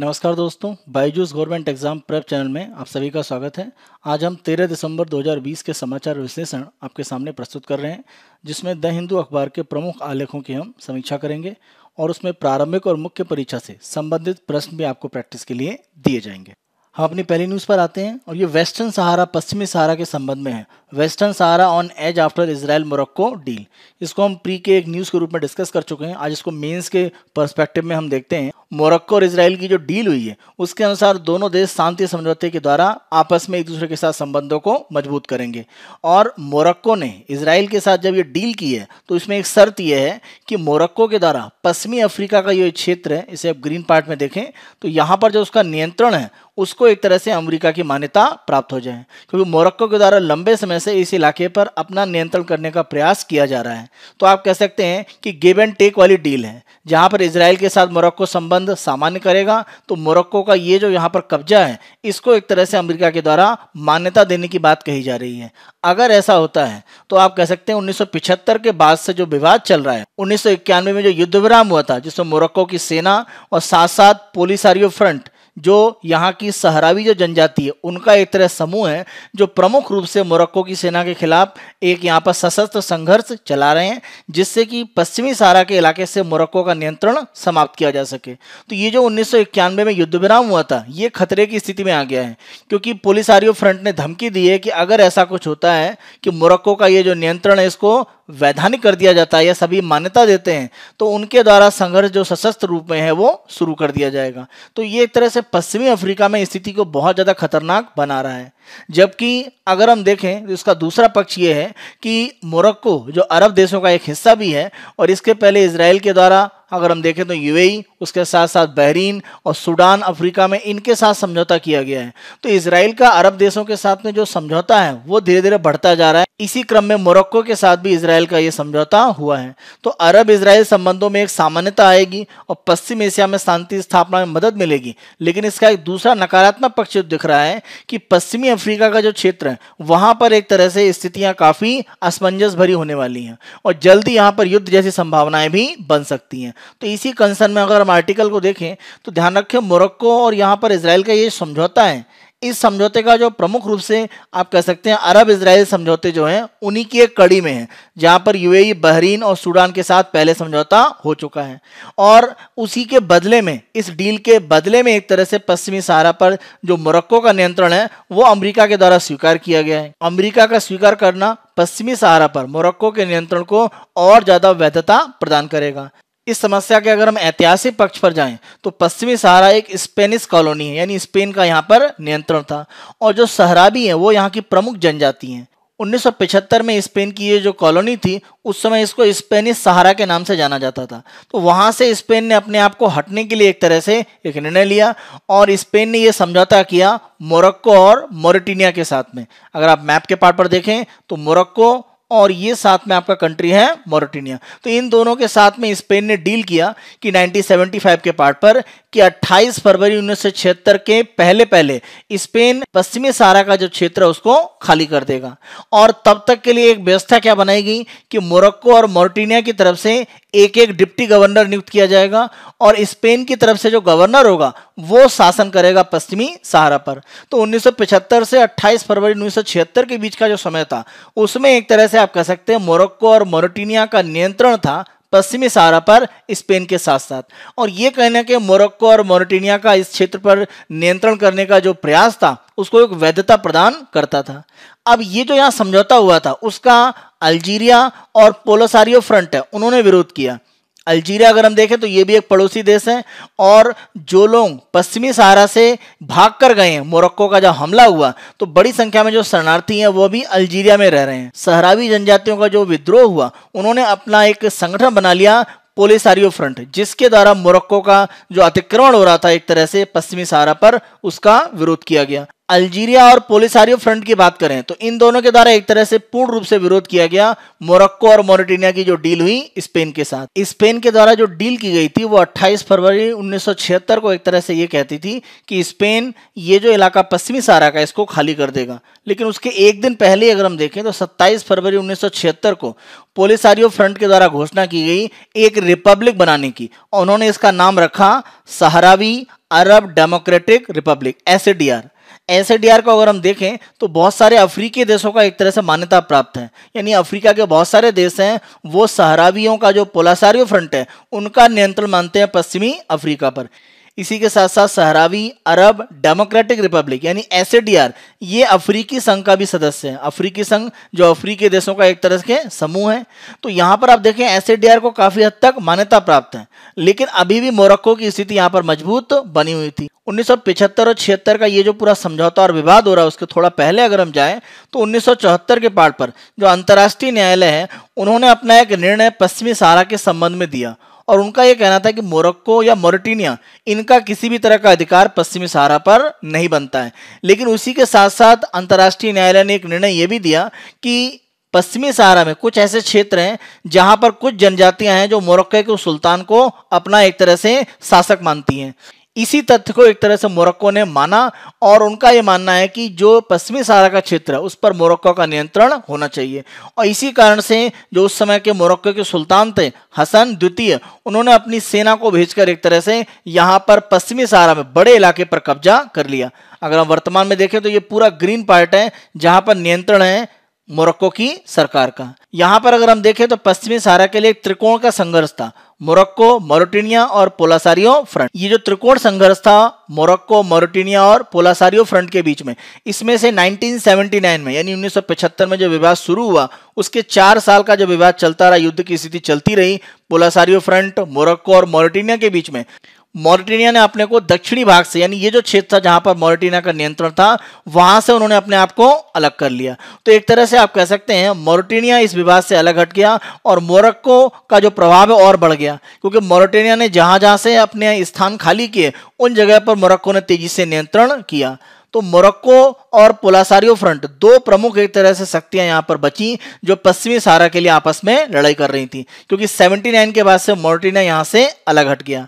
नमस्कार दोस्तों Byju's government exam prep channel में आप सभी का स्वागत है आज हम 13 दिसंबर 2020 के समाचार विश्लेषण आपके सामने प्रस्तुत कर रहे हैं जिसमें द हिंदू अखबार के प्रमुख आलेखों की हम समीक्षा करेंगे और उसमें प्रारंभिक और मुख्य परीक्षा से संबंधित प्रश्न भी आपको प्रैक्टिस के लिए दिए जाएंगे हम अपनी पहली न्यूज़ पर आते हैं और ये वेस्टर्न सहारा पश्चिमी सहारा के संबंध में है western Sahara on edge after Israel Morocco deal इसको हम प्री के एक न्यूज़ के रूप में डिस्कस कर चुके हैं आज इसको मेंस के पर्सपेक्टिव में हम देखते हैं मोरक्को और इसराइल की जो डील हुई है उसके अनुसार दोनों देश शांति समझौते के द्वारा आपस में एक दूसरे के साथ संबंधों को मजबूत करेंगे और मोरक्को ने इसराइल के साथ जब ये डील की है तो इसमें एक शर्त यह है कि मोरक्को के द्वारा पश्चिमी अफ्रीका का ये क्षेत्र है इसे आप ग्रीन पार्ट में देखें तो यहाँ पर जो उसका नियंत्रण है उसको एक तरह से अमेरिका की मान्यता प्राप्त हो जाए क्योंकि मोरक्को के द्वारा लंबे समय से इस इलाके पर अपना नियंत्रण करने का प्रयास किया जा रहा है तो आप कह सकते हैं कि गिव एंड टेक वाली डील है जहां पर इसराइल के साथ मोरक्को संबंध सामान्य करेगा तो मोरक्को का ये जो यहाँ पर कब्जा है इसको एक तरह से अमरीका के द्वारा मान्यता देने की बात कही जा रही है अगर ऐसा होता है तो आप कह सकते हैं उन्नीस के बाद से जो विवाद चल रहा है उन्नीस में जो युद्ध विराम हुआ था जिसमें मोरक्को की सेना और साथ साथ पोलिसारियो फ्रंट जो यहाँ की सहरावी जो जनजाति है उनका एक तरह समूह है जो प्रमुख रूप से मोरक्को की सेना के खिलाफ एक यहाँ पर सशस्त्र संघर्ष चला रहे हैं जिससे कि पश्चिमी सहारा के इलाके से मोरक्को का नियंत्रण समाप्त किया जा सके तो ये जो उन्नीस में युद्ध विराम हुआ था ये खतरे की स्थिति में आ गया है क्योंकि पुलिस फ्रंट ने धमकी दी है कि अगर ऐसा कुछ होता है कि मोरक्को का ये जो नियंत्रण है इसको वैधानिक कर दिया जाता है या सभी मान्यता देते हैं तो उनके द्वारा संघर्ष जो सशस्त्र रूप में है वो शुरू कर दिया जाएगा तो ये एक तरह से पश्चिमी अफ्रीका में स्थिति को बहुत ज़्यादा खतरनाक बना रहा है जबकि अगर हम देखें तो इसका दूसरा पक्ष ये है कि मोरक्को जो अरब देशों का एक हिस्सा भी है और इसके पहले इसराइल के द्वारा अगर हम देखें तो यूएई उसके साथ साथ बहरीन और सूडान अफ्रीका में इनके साथ समझौता किया गया है तो इसराइल का अरब देशों के साथ में जो समझौता है वो धीरे धीरे बढ़ता जा रहा है इसी क्रम में मोरक्को के साथ भी इसराइल का ये समझौता हुआ है तो अरब इसराइल संबंधों में एक सामान्यता आएगी और पश्चिम एशिया में शांति स्थापना में मदद मिलेगी लेकिन इसका एक दूसरा नकारात्मक पक्ष दिख रहा है कि पश्चिमी अफ्रीका का जो क्षेत्र है वहां पर एक तरह से स्थितियां काफी असमंजस भरी होने वाली हैं और जल्दी यहाँ पर युद्ध जैसी संभावनाएं भी बन सकती हैं तो इसी कंसर्न में अगर हम आर्टिकल को देखें तो ध्यान रखें मोरक्को और यहाँ पर इसराइल का ये समझौता है इस समझौते का जो प्रमुख रूप से आप कह सकते हैं अरब इसराइल समझौते जो हैं उन्हीं की एक कड़ी में है जहां पर यूएई बहरीन और सूडान के साथ पहले समझौता हो चुका है और उसी के बदले में इस डील के बदले में एक तरह से पश्चिमी सहारा पर जो मोरक्को का नियंत्रण है वो अमेरिका के द्वारा स्वीकार किया गया है अमरीका का स्वीकार करना पश्चिमी सहारा पर मोरक्को के नियंत्रण को और ज्यादा वैधता प्रदान करेगा इस समस्या के अगर हम ऐतिहासिक पक्ष पर जाएं तो पश्चिमी सहारा एक स्पेनिश कॉलोनी है यानी स्पेन का यहाँ पर नियंत्रण था और जो सहराबी हैं वो यहाँ की प्रमुख जनजाति हैं 1975 में स्पेन की ये जो कॉलोनी थी उस समय इसको स्पेनिश सहारा के नाम से जाना जाता था तो वहाँ से स्पेन ने अपने आप को हटने के लिए एक तरह से एक निर्णय लिया और स्पेन ने ये समझौता किया मोरक्को और मोरिटिनिया के साथ में अगर आप मैप के पार्ट पर देखें तो मोरक्को और ये साथ में आपका कंट्री है मोरटिनिया तो इन दोनों के साथ में स्पेन ने डील किया कि 1975 के पार्ट पर कि 28 फरवरी उन्नीस के पहले पहले स्पेन पश्चिमी सारा का जो क्षेत्र है उसको खाली कर देगा और तब तक के लिए एक व्यवस्था क्या बनाई गई कि मोरक्को और मोरिटेनिया की तरफ से एक एक डिप्टी गवर्नर नियुक्त किया जाएगा और स्पेन की तरफ से जो गवर्नर होगा वो शासन करेगा पश्चिमी सहारा पर तो 1975 से 28 फरवरी 1976 के बीच का जो समय था उसमें एक तरह से आप कह सकते हैं मोरक्को और मोरटीनिया का नियंत्रण था पश्चिमी सहारा पर स्पेन के साथ साथ और यह कहना कि मोरक्को और मोरटीनिया का इस क्षेत्र पर नियंत्रण करने का जो प्रयास था उसको एक वैधता प्रदान करता था अब ये जो यहाँ समझौता हुआ था उसका अल्जीरिया और पोलोसारियो फ्रंट है उन्होंने विरोध किया अल्जीरिया अगर हम देखें तो ये भी एक पड़ोसी देश है और जो लोग पश्चिमी सहारा से भाग कर गए हैं मोरक्को का जब हमला हुआ तो बड़ी संख्या में जो शरणार्थी हैं वो भी अल्जीरिया में रह रहे हैं सहरावी जनजातियों का जो विद्रोह हुआ उन्होंने अपना एक संगठन बना लिया पोलिसारियो फ्रंट जिसके द्वारा मोरक्को का जो अतिक्रमण हो रहा था एक तरह से पश्चिमी सहारा पर उसका विरोध किया गया अल्जीरिया और पोलिसारियो फ्रंट की बात करें तो इन दोनों के द्वारा एक तरह से पूर्ण रूप से विरोध किया गया मोरक्को और मोरिटेनिया की जो डील हुई स्पेन के साथ स्पेन के द्वारा जो डील की गई थी वो 28 फरवरी 1976 को एक तरह से ये कहती थी कि स्पेन ये जो इलाका पश्चिमी सहारा का इसको खाली कर देगा लेकिन उसके एक दिन पहले अगर हम देखें तो सत्ताईस फरवरी उन्नीस को पोलिसारियो फ्रंट के द्वारा घोषणा की गई एक रिपब्लिक बनाने की उन्होंने इसका नाम रखा Sahrawi Arab Democratic Republic S S को अगर हम देखें तो बहुत सारे अफ्रीकी देशों का एक तरह से मान्यता प्राप्त है यानी अफ्रीका के बहुत सारे देश हैं वो सहरावियों का जो पोलासारियो फ्रंट है उनका नियंत्रण मानते हैं पश्चिमी अफ्रीका पर इसी के साथ साथ सहरावी अरब डेमोक्रेटिक रिपब्लिक यानी एस ये अफ्रीकी संघ का भी सदस्य है अफ्रीकी संघ जो अफ्रीकी देशों का एक तरह के समूह है तो यहाँ पर आप देखें एस को काफ़ी हद तक मान्यता प्राप्त है लेकिन अभी भी मोरक्को की स्थिति यहाँ पर मजबूत बनी हुई थी उन्नीस और छिहत्तर का ये जो पूरा समझौता और विवाद हो रहा है उसके थोड़ा पहले अगर हम जाए तो उन्नीस के पार्ट पर जो अंतर्राष्ट्रीय न्यायालय है उन्होंने अपना एक निर्णय पश्चिमी सहारा के संबंध में दिया और उनका यह कहना था कि मोरक्को या मोरटीनिया इनका किसी भी तरह का अधिकार पश्चिमी सहारा पर नहीं बनता है लेकिन उसी के साथ साथ अंतर्राष्ट्रीय न्यायालय ने एक निर्णय यह भी दिया कि पश्चिमी सहारा में कुछ ऐसे क्षेत्र हैं जहां पर कुछ जनजातियां हैं जो मोरक्को के सुल्तान को अपना एक तरह से शासक मानती हैं इसी तथ्य को एक तरह से मोरक्को ने माना और उनका ये मानना है कि जो पश्चिमी सहारा का क्षेत्र है उस पर मोरक्को का नियंत्रण होना चाहिए और इसी कारण से जो उस समय के मोरक्को के सुल्तान थे हसन द्वितीय उन्होंने अपनी सेना को भेजकर एक तरह से यहाँ पर पश्चिमी सहारा में बड़े इलाके पर कब्जा कर लिया अगर हम वर्तमान में देखें तो ये पूरा ग्रीन पार्ट है जहाँ पर नियंत्रण है मोरक्को की सरकार का यहाँ पर अगर हम देखें तो पश्चिमी सहारा के लिए त्रिकोण का संघर्ष था मोरक्को मोरटिनिया और पोलासारियो फ्रंट ये जो त्रिकोण संघर्ष था मोरक्को मोरटिनिया और पोलासारियो फ्रंट के बीच में इसमें से 1979 में यानी 1975 में जो विवाद शुरू हुआ उसके चार साल का जो विवाद चलता रहा युद्ध की स्थिति चलती रही पोलासारियो फ्रंट मोरक्को और मोरटिनिया के बीच में मॉरिटेनिया ने अपने को दक्षिणी भाग से यानी ये जो क्षेत्र था जहां पर मॉरिटेनिया का नियंत्रण था वहां से उन्होंने अपने आप को अलग कर लिया तो एक तरह से आप कह सकते हैं मॉरिटेनिया इस विवाद से अलग हट गया और मोरक्को का जो प्रभाव है और बढ़ गया क्योंकि मॉरिटेनिया ने जहां जहां से अपने स्थान खाली किए उन जगह पर मोरक्को ने तेजी से नियंत्रण किया तो मोरक्को और पोलासारियो फ्रंट दो प्रमुख एक तरह से शक्तियां यहां पर बची जो पश्चिमी सहारा के लिए आपस में लड़ाई कर रही थी क्योंकि नाइन के बाद से मोरिटेनिया यहां से अलग हट गया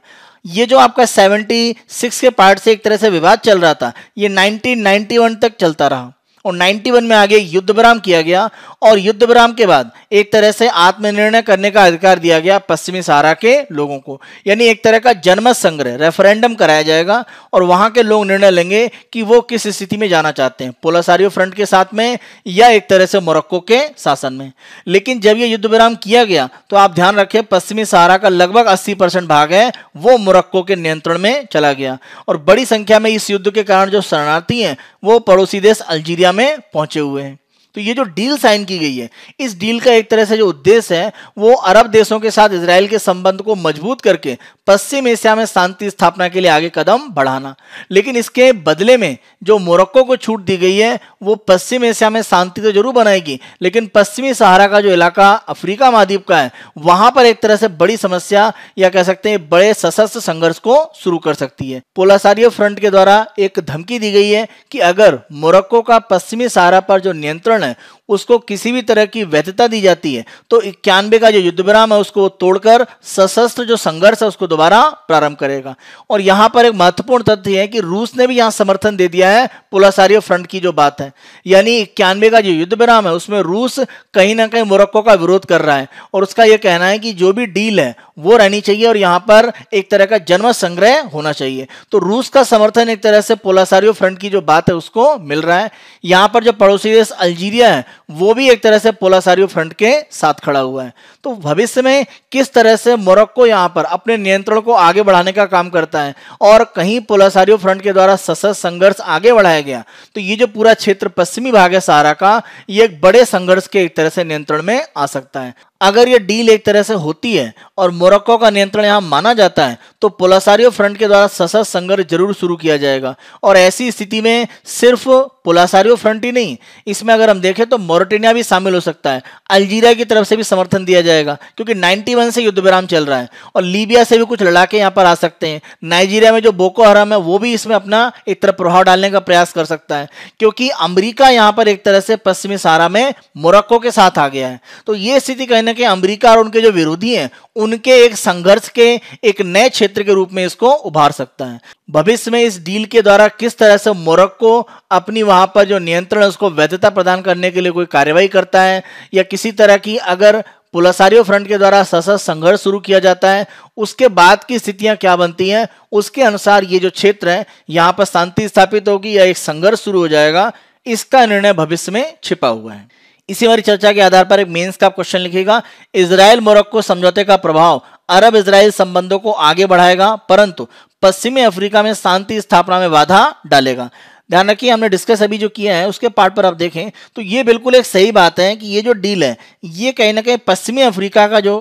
ये जो आपका 76 के पार्ट से एक तरह से विवाद चल रहा था ये 1991 तक चलता रहा और 91 में आगे युद्ध विराम किया गया और युद्ध विराम के बाद एक तरह से आत्मनिर्णय करने का अधिकार दिया गया पश्चिमी सहारा के लोगों को यानी एक तरह का जनमत संग्रह रेफरेंडम कराया जाएगा और वहां के लोग निर्णय लेंगे कि वो किस स्थिति में जाना चाहते हैं पोलासारियो फ्रंट के साथ में या एक तरह से मोरक्को के शासन में लेकिन जब यह युद्ध विराम किया गया तो आप ध्यान रखें पश्चिमी सहारा का लगभग अस्सी भाग है वो मोरक्को के नियंत्रण में चला गया और बड़ी संख्या में इस युद्ध के कारण जो शरणार्थी हैं वो पड़ोसी देश अल्जीरिया इंडिया में पहुंचे हुए हैं तो ये जो डील साइन की गई है इस डील का एक तरह से जो उद्देश्य है वो अरब देशों के साथ इसराइल के संबंध को मजबूत करके पश्चिम एशिया में शांति स्थापना के लिए आगे कदम बढ़ाना लेकिन इसके बदले में जो मोरक्को को छूट दी गई है वो पश्चिम एशिया में शांति तो जरूर बनाएगी लेकिन पश्चिमी सहारा का जो इलाका अफ्रीका महाद्वीप का है वहां पर एक तरह से बड़ी समस्या या कह सकते हैं बड़े सशस्त्र संघर्ष को शुरू कर सकती है पोलासारियो फ्रंट के द्वारा एक धमकी दी गई है कि अगर मोरक्को का पश्चिमी सहारा पर जो नियंत्रण है उसको किसी भी तरह की वैधता दी जाती है तो इक्यानवे का जो युद्ध विराम है उसको तोड़कर सशस्त्र जो संघर्ष है उसको दोबारा प्रारंभ करेगा और यहां पर एक महत्वपूर्ण तथ्य है कि रूस ने भी यहां समर्थन दे दिया है पोलासारियो फ्रंट की जो बात है यानी इक्यानवे का जो युद्ध विराम है उसमें रूस कहीं ना कहीं मोरक्को का विरोध कर रहा है और उसका यह कहना है कि जो भी डील है वो रहनी चाहिए और यहां पर एक तरह का जन्म संग्रह होना चाहिए तो रूस का समर्थन एक तरह से पोलासारियो फ्रंट की जो बात है उसको मिल रहा है यहां पर जो पड़ोसी देश अल्जीरिया है वो भी एक तरह से पोलासारियो फ्रंट के साथ खड़ा हुआ है तो भविष्य में किस तरह से मोरक्को यहां पर अपने नियंत्रण को आगे बढ़ाने का काम करता है और कहीं पोलासारियो फ्रंट के द्वारा सशस्त्र संघर्ष आगे बढ़ाया गया तो ये जो पूरा क्षेत्र पश्चिमी भाग है सहारा का ये एक बड़े संघर्ष के एक तरह से नियंत्रण में आ सकता है अगर ये डील एक तरह से होती है और मोरक्को का नियंत्रण यहाँ माना जाता है तो पोलासारियो फ्रंट के द्वारा सशस्त्र संघर्ष जरूर शुरू किया जाएगा और ऐसी स्थिति में सिर्फ पोलासारियो फ्रंट ही नहीं इसमें अगर हम देखें तो मोरटेनिया भी शामिल हो सकता है अल्जीरिया की तरफ से भी समर्थन दिया जाएगा क्योंकि नाइन्टी से युद्ध विराम चल रहा है और लीबिया से भी कुछ लड़ाके यहाँ पर आ सकते हैं नाइजीरिया में जो बोको हराम है वो भी इसमें अपना एक तरह प्रभाव डालने का प्रयास कर सकता है क्योंकि अमरीका यहाँ पर एक तरह से पश्चिमी सहारा में मोरक्को के साथ आ गया है तो ये स्थिति कहने ना कहीं अमेरिका और उनके जो विरोधी हैं उनके एक संघर्ष के एक नए क्षेत्र के रूप में इसको उभार सकता है भविष्य में इस डील के द्वारा किस तरह से मोरक्को अपनी वहां पर जो नियंत्रण उसको वैधता प्रदान करने के लिए कोई कार्यवाही करता है या किसी तरह की अगर पुलसारियो फ्रंट के द्वारा सशस्त्र संघर्ष शुरू किया जाता है उसके बाद की स्थितियां क्या बनती हैं उसके अनुसार ये जो क्षेत्र है यहाँ पर शांति स्थापित होगी या एक संघर्ष शुरू हो जाएगा इसका निर्णय भविष्य में छिपा हुआ है इसी हमारी चर्चा के आधार पर एक मेंस का क्वेश्चन लिखेगा इसराइल मोरक्को समझौते का प्रभाव अरब इसराइल संबंधों को आगे बढ़ाएगा परंतु पश्चिमी अफ्रीका में शांति स्थापना में बाधा डालेगा ध्यान रखिए हमने डिस्कस अभी जो किया है उसके पार्ट पर आप देखें तो ये बिल्कुल एक सही बात है कि ये जो डील है ये कहीं ना कहीं पश्चिमी अफ्रीका का जो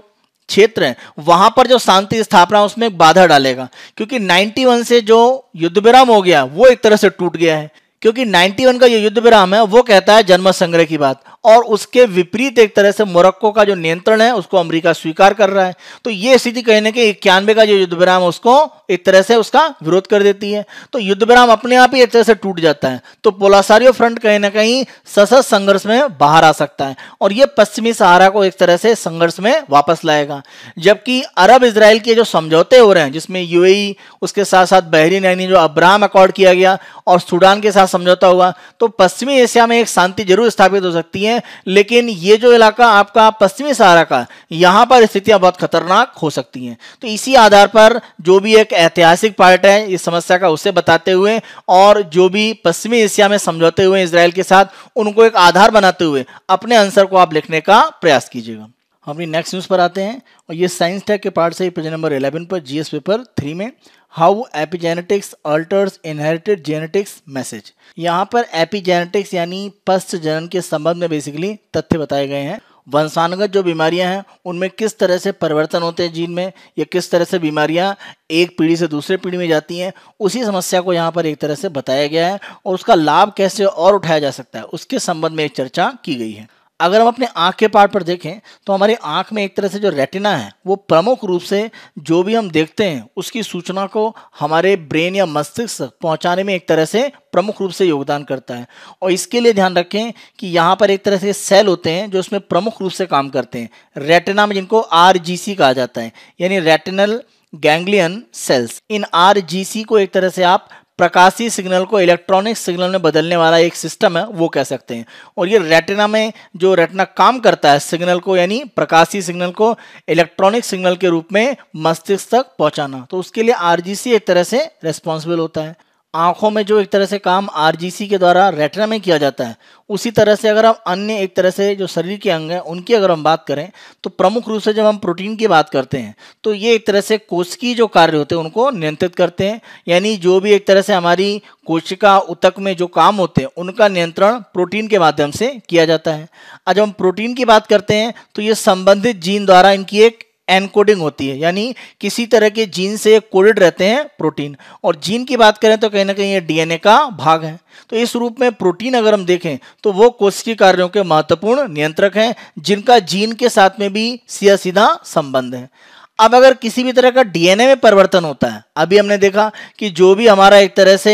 क्षेत्र है वहां पर जो शांति स्थापना उसमें बाधा डालेगा क्योंकि 91 से जो युद्ध विराम हो गया वो एक तरह से टूट गया है क्योंकि 91 का जो युद्ध विराम है वो कहता है जन्म संग्रह की बात और उसके विपरीत एक तरह से मोरक्को का जो नियंत्रण है उसको अमेरिका स्वीकार कर रहा है तो यह स्थिति कहने के इक्यानवे का जो युद्ध विराम उसको एक तरह से उसका विरोध कर देती है तो युद्ध विराम अपने आप ही एक तरह से टूट जाता है तो पोलासारियो फ्रंट कहीं ना कहीं सशस्त्र संघर्ष में बाहर आ सकता है और यह पश्चिमी सहारा को एक तरह से संघर्ष में वापस लाएगा जबकि अरब इसराइल के जो समझौते हो रहे हैं जिसमें यूएई उसके साथ साथ बहरीन यानी जो अब्राहम अकॉर्ड किया गया और सूडान के साथ समझौता हुआ तो पश्चिमी एशिया में एक शांति जरूर स्थापित हो सकती है है लेकिन ये जो इलाका आपका पश्चिमी सहारा का यहाँ पर स्थितियाँ बहुत खतरनाक हो सकती हैं तो इसी आधार पर जो भी एक ऐतिहासिक पार्ट है इस समस्या का उसे बताते हुए और जो भी पश्चिमी एशिया में समझौते हुए इसराइल के साथ उनको एक आधार बनाते हुए अपने आंसर को आप लिखने का प्रयास कीजिएगा हम अपनी नेक्स्ट न्यूज़ पर आते हैं और ये साइंस टेक के पार्ट से ही पेज नंबर 11 पर जीएस पेपर थ्री में how epigenetics alters inherited genetics message यहाँ पर एपिजेनेटिक्स यानी पश्च जनन के संबंध में बेसिकली तथ्य बताए गए हैं वंशानुगत जो बीमारियां हैं उनमें किस तरह से परिवर्तन होते हैं जीन में या किस तरह से बीमारियां एक पीढ़ी से दूसरे पीढ़ी में जाती हैं उसी समस्या को यहाँ पर एक तरह से बताया गया है और उसका लाभ कैसे और उठाया जा सकता है उसके संबंध में एक चर्चा की गई है अगर हम अपने आँख के पार्ट पर देखें तो हमारी आँख में एक तरह से जो रेटिना है वो प्रमुख रूप से जो भी हम देखते हैं उसकी सूचना को हमारे ब्रेन या मस्तिष्क पहुंचाने में एक तरह से प्रमुख रूप से योगदान करता है और इसके लिए ध्यान रखें कि यहाँ पर एक तरह से सेल होते हैं जो उसमें प्रमुख रूप से काम करते हैं रेटिना में जिनको आर कहा जाता है यानी रेटिनल गैंग्लियन सेल्स इन आर को एक तरह से आप प्रकाशी सिग्नल को इलेक्ट्रॉनिक सिग्नल में बदलने वाला एक सिस्टम है वो कह सकते हैं और ये रेटिना में जो रेटिना काम करता है सिग्नल को यानी प्रकाशी सिग्नल को इलेक्ट्रॉनिक सिग्नल के रूप में मस्तिष्क तक पहुंचाना तो उसके लिए आरजीसी एक तरह से रेस्पॉन्सिबल होता है आंखों में जो एक तरह से काम आरजीसी के द्वारा रेटना में किया जाता है उसी तरह से अगर हम अन्य एक तरह से जो शरीर के अंग हैं उनकी अगर हम बात करें तो प्रमुख रूप से जब हम प्रोटीन की बात करते हैं तो ये एक तरह से की जो कार्य होते हैं उनको नियंत्रित करते हैं यानी जो भी एक तरह से हमारी कोशिका उतक में जो काम होते हैं उनका नियंत्रण प्रोटीन के माध्यम से किया जाता है आज हम प्रोटीन की बात करते हैं तो ये संबंधित जीन द्वारा इनकी एक एनकोडिंग होती है यानी किसी तरह के जीन से कोडेड रहते हैं प्रोटीन और जीन की बात करें तो कहीं ना कहीं ये डीएनए का भाग है तो इस रूप में प्रोटीन अगर हम देखें तो वो कोशिकीय कार्यों के महत्वपूर्ण नियंत्रक हैं जिनका जीन के साथ में भी सीधा सीधा संबंध है अब अगर किसी भी तरह का डीएनए में परिवर्तन होता है अभी हमने देखा कि जो भी हमारा एक तरह से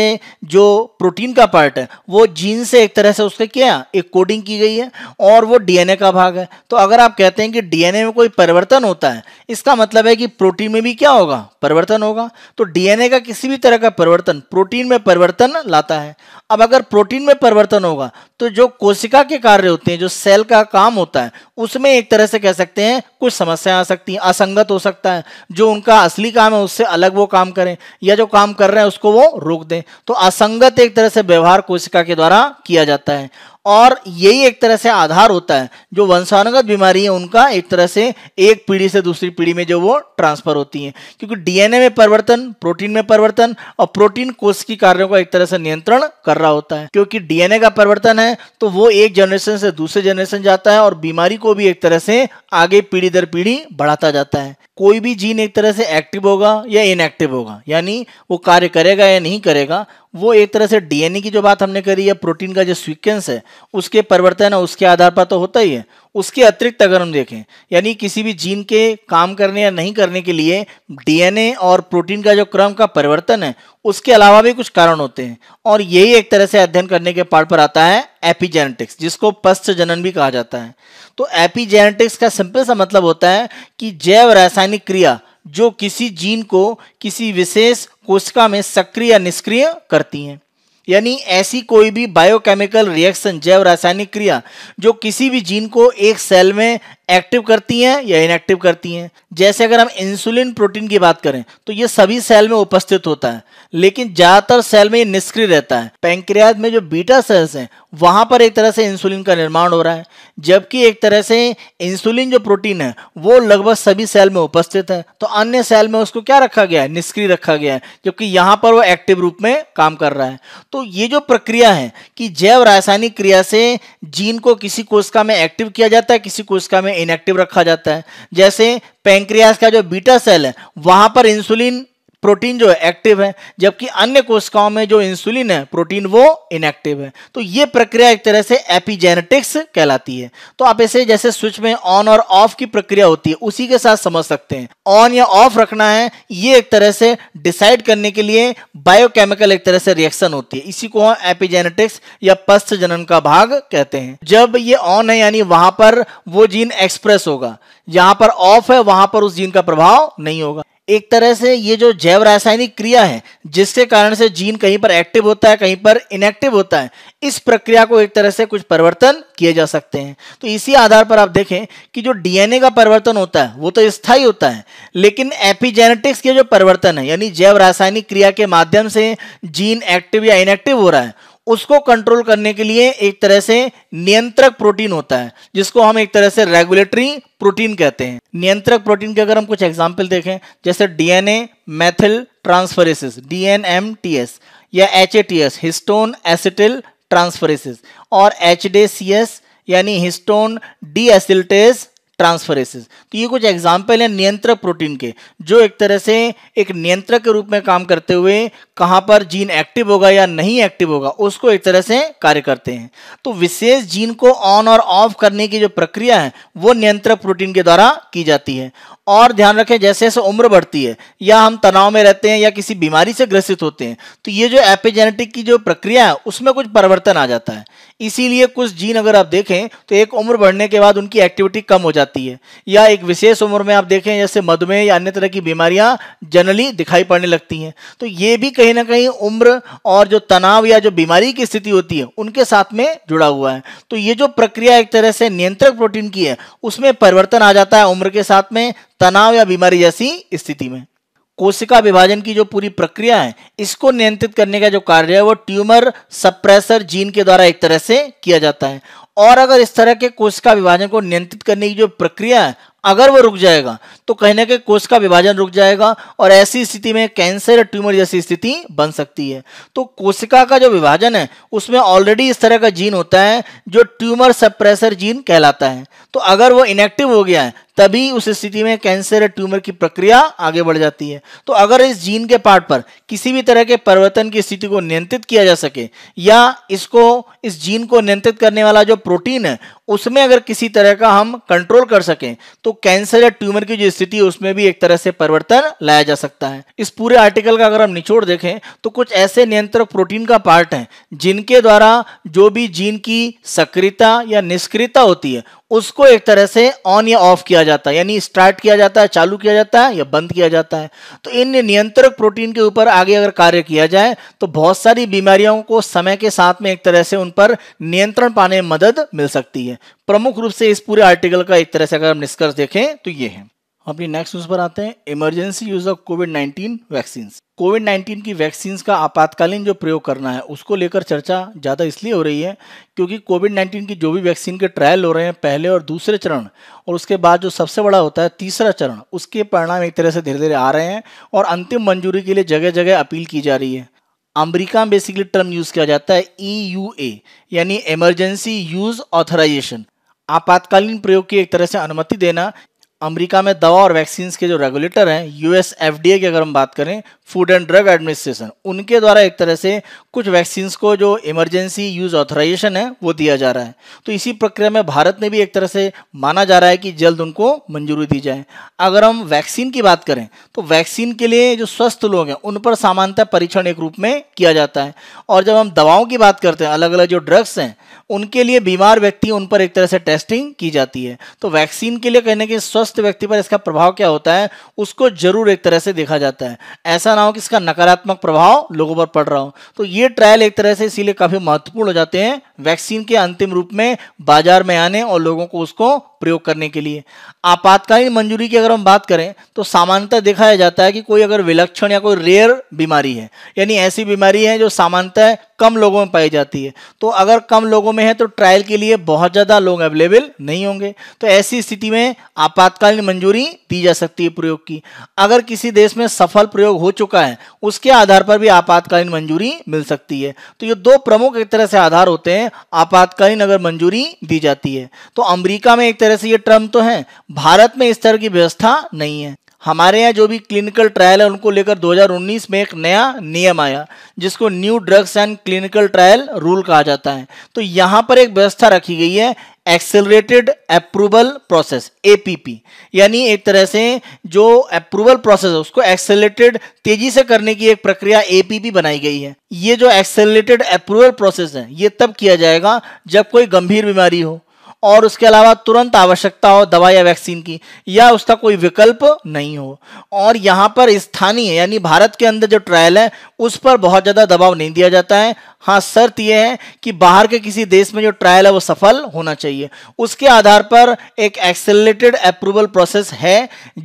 जो प्रोटीन का पार्ट है वो जीन से एक तरह से उसके क्या एक कोडिंग की गई है और वो डीएनए का भाग है तो अगर आप कहते हैं कि डीएनए में कोई परिवर्तन होता है इसका मतलब है कि प्रोटीन में भी क्या होगा परिवर्तन होगा तो डीएनए का किसी भी तरह का परिवर्तन प्रोटीन में परिवर्तन लाता है अब अगर प्रोटीन में परिवर्तन होगा तो जो कोशिका के कार्य होते हैं जो सेल का काम होता है उसमें एक तरह से कह सकते हैं कुछ समस्याएं आ सकती हैं असंगत हो सकता है जो उनका असली काम है उससे अलग वो काम करें या जो काम कर रहे हैं उसको वो रोक दें तो असंगत एक तरह से व्यवहार कोशिका के द्वारा किया जाता है और यही एक तरह से आधार होता है जो वंशानुगत बीमारी है उनका एक तरह से एक पीढ़ी से दूसरी पीढ़ी में जो वो ट्रांसफर होती है क्योंकि डीएनए में परिवर्तन प्रोटीन में परिवर्तन और प्रोटीन कोष की कार्यों का एक तरह से नियंत्रण कर रहा होता है क्योंकि डीएनए का परिवर्तन है तो वो एक जनरेशन से दूसरे जनरेशन जाता है और बीमारी को भी एक तरह से आगे पीढ़ी दर पीढ़ी बढ़ाता जाता है कोई भी जीन एक तरह से एक्टिव होगा या इनएक्टिव होगा यानी वो कार्य करेगा या नहीं करेगा वो एक तरह से डीएनए की जो बात हमने करी है प्रोटीन का जो सीक्वेंस है उसके परिवर्तन है उसके आधार पर तो होता ही है उसके अतिरिक्त अगर हम देखें यानी किसी भी जीन के काम करने या नहीं करने के लिए डीएनए और प्रोटीन का जो क्रम का परिवर्तन है उसके अलावा भी कुछ कारण होते हैं और यही एक तरह से अध्ययन करने के पार्ट पर आता है एपिजेनेटिक्स जिसको पश्च जनन भी कहा जाता है तो एपीजेनेटिक्स का सिंपल सा मतलब होता है कि जैव रासायनिक क्रिया जो किसी जीन को किसी विशेष कोशिका में सक्रिय या निष्क्रिय करती हैं यानी ऐसी कोई भी बायोकेमिकल रिएक्शन जैव रासायनिक क्रिया जो किसी भी जीन को एक सेल में एक्टिव करती हैं या इनएक्टिव करती हैं जैसे अगर हम इंसुलिन प्रोटीन की बात करें तो ये सभी सेल में उपस्थित होता है लेकिन ज़्यादातर सेल में ये निष्क्रिय रहता है पैंक्रियाज में जो बीटा सेल्स हैं वहां पर एक तरह से इंसुलिन का निर्माण हो रहा है जबकि एक तरह से इंसुलिन जो प्रोटीन है वो लगभग सभी सेल में उपस्थित है तो अन्य सेल में उसको क्या रखा गया है निष्क्रिय रखा गया है जबकि यहां पर वो एक्टिव रूप में काम कर रहा है तो ये जो प्रक्रिया है कि जैव रासायनिक क्रिया से जीन को किसी कोशिका में एक्टिव किया जाता है किसी कोशिका में में इनएक्टिव रखा जाता है जैसे पेंक्रियास का जो बीटा सेल है वहां पर इंसुलिन प्रोटीन जो है एक्टिव है जबकि अन्य कोशिकाओं में जो इंसुलिन है प्रोटीन वो इनएक्टिव है तो ये प्रक्रिया एक तरह से एपिजेनेटिक्स कहलाती है तो आप इसे जैसे स्विच में ऑन और ऑफ की प्रक्रिया होती है उसी के साथ समझ सकते हैं ऑन या ऑफ रखना है ये एक तरह से डिसाइड करने के लिए बायोकेमिकल एक तरह से रिएक्शन होती है इसी को हम एपिजेनेटिक्स या पस्थ जनन का भाग कहते हैं जब ये ऑन है यानी वहां पर वो जीन एक्सप्रेस होगा जहां पर ऑफ है वहां पर उस जीन का प्रभाव नहीं होगा एक तरह से ये जो जैव रासायनिक क्रिया है जिसके कारण से जीन कहीं पर एक्टिव होता है कहीं पर इनएक्टिव होता है इस प्रक्रिया को एक तरह से कुछ परिवर्तन किए जा सकते हैं तो इसी आधार पर आप देखें कि जो डीएनए का परिवर्तन होता है वो तो स्थायी होता है लेकिन एपिजेनेटिक्स के जो परिवर्तन है यानी जैव रासायनिक क्रिया के माध्यम से जीन एक्टिव या इनएक्टिव हो रहा है उसको कंट्रोल करने के लिए एक तरह से नियंत्रक प्रोटीन होता है जिसको हम एक तरह से रेगुलेटरी प्रोटीन कहते हैं नियंत्रक प्रोटीन के अगर हम कुछ एग्जाम्पल देखें जैसे डीएनए मैथिल ट्रांसफरेसिस डीएनएमटीएस या एच हिस्टोन एसिटिल ट्रांसफरेसिस और एच यानी हिस्टोन डी एसिलटेस ट्रांसफरेसिस तो ये कुछ एग्जाम्पल हैं नियंत्रक प्रोटीन के जो एक तरह से एक नियंत्रक के रूप में काम करते हुए कहाँ पर जीन एक्टिव होगा या नहीं एक्टिव होगा उसको एक तरह से कार्य करते हैं तो विशेष जीन को ऑन और ऑफ करने की जो प्रक्रिया है वो नियंत्रक प्रोटीन के द्वारा की जाती है और ध्यान रखें जैसे जैसे उम्र बढ़ती है या हम तनाव में रहते हैं या किसी बीमारी से ग्रसित होते हैं तो ये जो एपिजेनेटिक की जो प्रक्रिया है उसमें कुछ परिवर्तन आ जाता है इसीलिए कुछ जीन अगर आप देखें तो एक उम्र बढ़ने के बाद उनकी एक्टिविटी कम हो जाती है जाती है या एक विशेष उम्र में आप देखें जैसे मधुमेह या अन्य तरह की बीमारियां जनरली दिखाई पड़ने लगती हैं तो ये भी कहीं ना कहीं उम्र और जो तनाव या जो बीमारी की स्थिति होती है उनके साथ में जुड़ा हुआ है तो ये जो प्रक्रिया एक तरह से नियंत्रक प्रोटीन की है उसमें परिवर्तन आ जाता है उम्र के साथ में तनाव या बीमारी जैसी स्थिति में कोशिका विभाजन की जो पूरी प्रक्रिया है इसको नियंत्रित करने का जो कार्य है वो ट्यूमर सप्रेसर जीन के द्वारा एक तरह से किया जाता है और अगर इस तरह के कोश का विभाजन को नियंत्रित करने की जो प्रक्रिया है अगर वो रुक जाएगा तो कहीं ना कहीं कोष का विभाजन रुक जाएगा और ऐसी स्थिति में कैंसर ट्यूमर जैसी स्थिति बन सकती है तो कोशिका का जो विभाजन है उसमें ऑलरेडी इस तरह का जीन होता है जो ट्यूमर सप्रेसर जीन कहलाता है तो अगर वो इनएक्टिव हो गया है तभी उस स्थिति में कैंसर या ट्यूमर की प्रक्रिया आगे बढ़ जाती है तो अगर इस जीन के पार्ट पर किसी भी तरह के परिवर्तन की स्थिति को नियंत्रित किया जा सके या इसको इस जीन को नियंत्रित करने वाला जो प्रोटीन है उसमें अगर किसी तरह का हम कंट्रोल कर सकें तो कैंसर या ट्यूमर की जो स्थिति है उसमें भी एक तरह से परिवर्तन लाया जा सकता है इस पूरे आर्टिकल का अगर हम निचोड़ देखें तो कुछ ऐसे नियंत्रक प्रोटीन का पार्ट है जिनके द्वारा जो भी जीन की सक्रियता या निष्क्रियता होती है उसको एक तरह से ऑन या ऑफ किया जाता है यानी स्टार्ट किया जाता है चालू किया जाता है या बंद किया जाता है तो इन नियंत्रक प्रोटीन के ऊपर आगे अगर कार्य किया जाए तो बहुत सारी बीमारियों को समय के साथ में एक तरह से उन पर नियंत्रण पाने में मदद मिल सकती है है प्रमुख रूप से इस पूरे आर्टिकल का एक तरह से अगर हम निष्कर्ष देखें तो ये है अपनी नेक्स्ट न्यूज पर आते हैं emergency use of covid 19 vaccine covid 19 की वैक्सीन का आपातकालीन जो प्रयोग करना है उसको लेकर चर्चा ज़्यादा इसलिए हो रही है क्योंकि कोविड 19 की जो भी वैक्सीन के ट्रायल हो रहे हैं पहले और दूसरे चरण और उसके बाद जो सबसे बड़ा होता है तीसरा चरण उसके परिणाम एक तरह से धीरे धीरे आ रहे हैं और अंतिम मंजूरी के लिए जगह जगह अपील की जा रही है अमेरिका में बेसिकली टर्म यूज किया जाता है ई यू ए यानी इमरजेंसी यूज ऑथराइजेशन आपातकालीन प्रयोग की एक तरह से अनुमति देना अमेरिका में दवा और वैक्सीन के जो रेगुलेटर हैं यूएस एफडीए की अगर हम बात करें फूड एंड ड्रग एडमिनिस्ट्रेशन उनके द्वारा एक तरह से कुछ वैक्सीन को जो इमरजेंसी यूज ऑथराइजेशन है वो दिया जा रहा है तो इसी प्रक्रिया में भारत ने भी एक तरह से माना जा रहा है कि जल्द उनको मंजूरी दी जाए अगर हम वैक्सीन की बात करें तो वैक्सीन के लिए जो स्वस्थ लोग हैं उन पर सामान्यतः परीक्षण एक रूप में किया जाता है और जब हम दवाओं की बात करते हैं अलग अलग जो ड्रग्स हैं उनके लिए बीमार व्यक्ति उन पर एक तरह से टेस्टिंग की जाती है तो वैक्सीन के लिए कहने के स्वस्थ व्यक्ति पर इसका प्रभाव क्या होता है उसको जरूर एक तरह से देखा जाता है ऐसा ना हो कि इसका नकारात्मक प्रभाव लोगों पर पड़ रहा हो तो ये ये ट्रायल एक तरह से इसीलिए काफी महत्वपूर्ण हो जाते हैं वैक्सीन के अंतिम रूप में बाजार में आने और लोगों को उसको प्रयोग करने के लिए आपातकालीन मंजूरी की अगर हम बात करें तो सामान्यतः देखा जाता है कि कोई अगर विलक्षण या कोई रेयर बीमारी है यानी ऐसी बीमारी है जो सामान्यतः कम लोगों में पाई जाती है तो अगर कम लोगों में है तो ट्रायल के लिए बहुत ज़्यादा लोग अवेलेबल नहीं होंगे तो ऐसी स्थिति में आपातकालीन मंजूरी दी जा सकती है प्रयोग की अगर किसी देश में सफल प्रयोग हो चुका है उसके आधार पर भी आपातकालीन मंजूरी मिल सकती है तो ये दो प्रमुख एक तरह से आधार होते हैं आपातकालीन अगर मंजूरी दी जाती है तो अमरीका में एक तरह तरह से ये टर्म तो है भारत में इस तरह की व्यवस्था नहीं है हमारे यहाँ जो भी क्लिनिकल ट्रायल है उनको लेकर 2019 में एक नया नियम आया जिसको new drugs and clinical trial rule कहा जाता है तो यहाँ पर एक व्यवस्था रखी गई है एक्सेलरेटेड अप्रूवल प्रोसेस एपीपी यानी एक तरह से जो अप्रूवल प्रोसेस है उसको एक्सेलरेटेड तेजी से करने की एक प्रक्रिया एपीपी बनाई गई है ये जो एक्सेलरेटेड अप्रूवल प्रोसेस है ये तब किया जाएगा जब कोई गंभीर बीमारी हो और उसके अलावा तुरंत आवश्यकता हो दवा या वैक्सीन की या उसका कोई विकल्प नहीं हो और यहाँ पर स्थानीय यानी भारत के अंदर जो ट्रायल है उस पर बहुत ज़्यादा दबाव नहीं दिया जाता है हाँ शर्त यह है कि बाहर के किसी देश में जो ट्रायल है वो सफल होना चाहिए उसके आधार पर एक एक्सेलेटेड अप्रूवल प्रोसेस है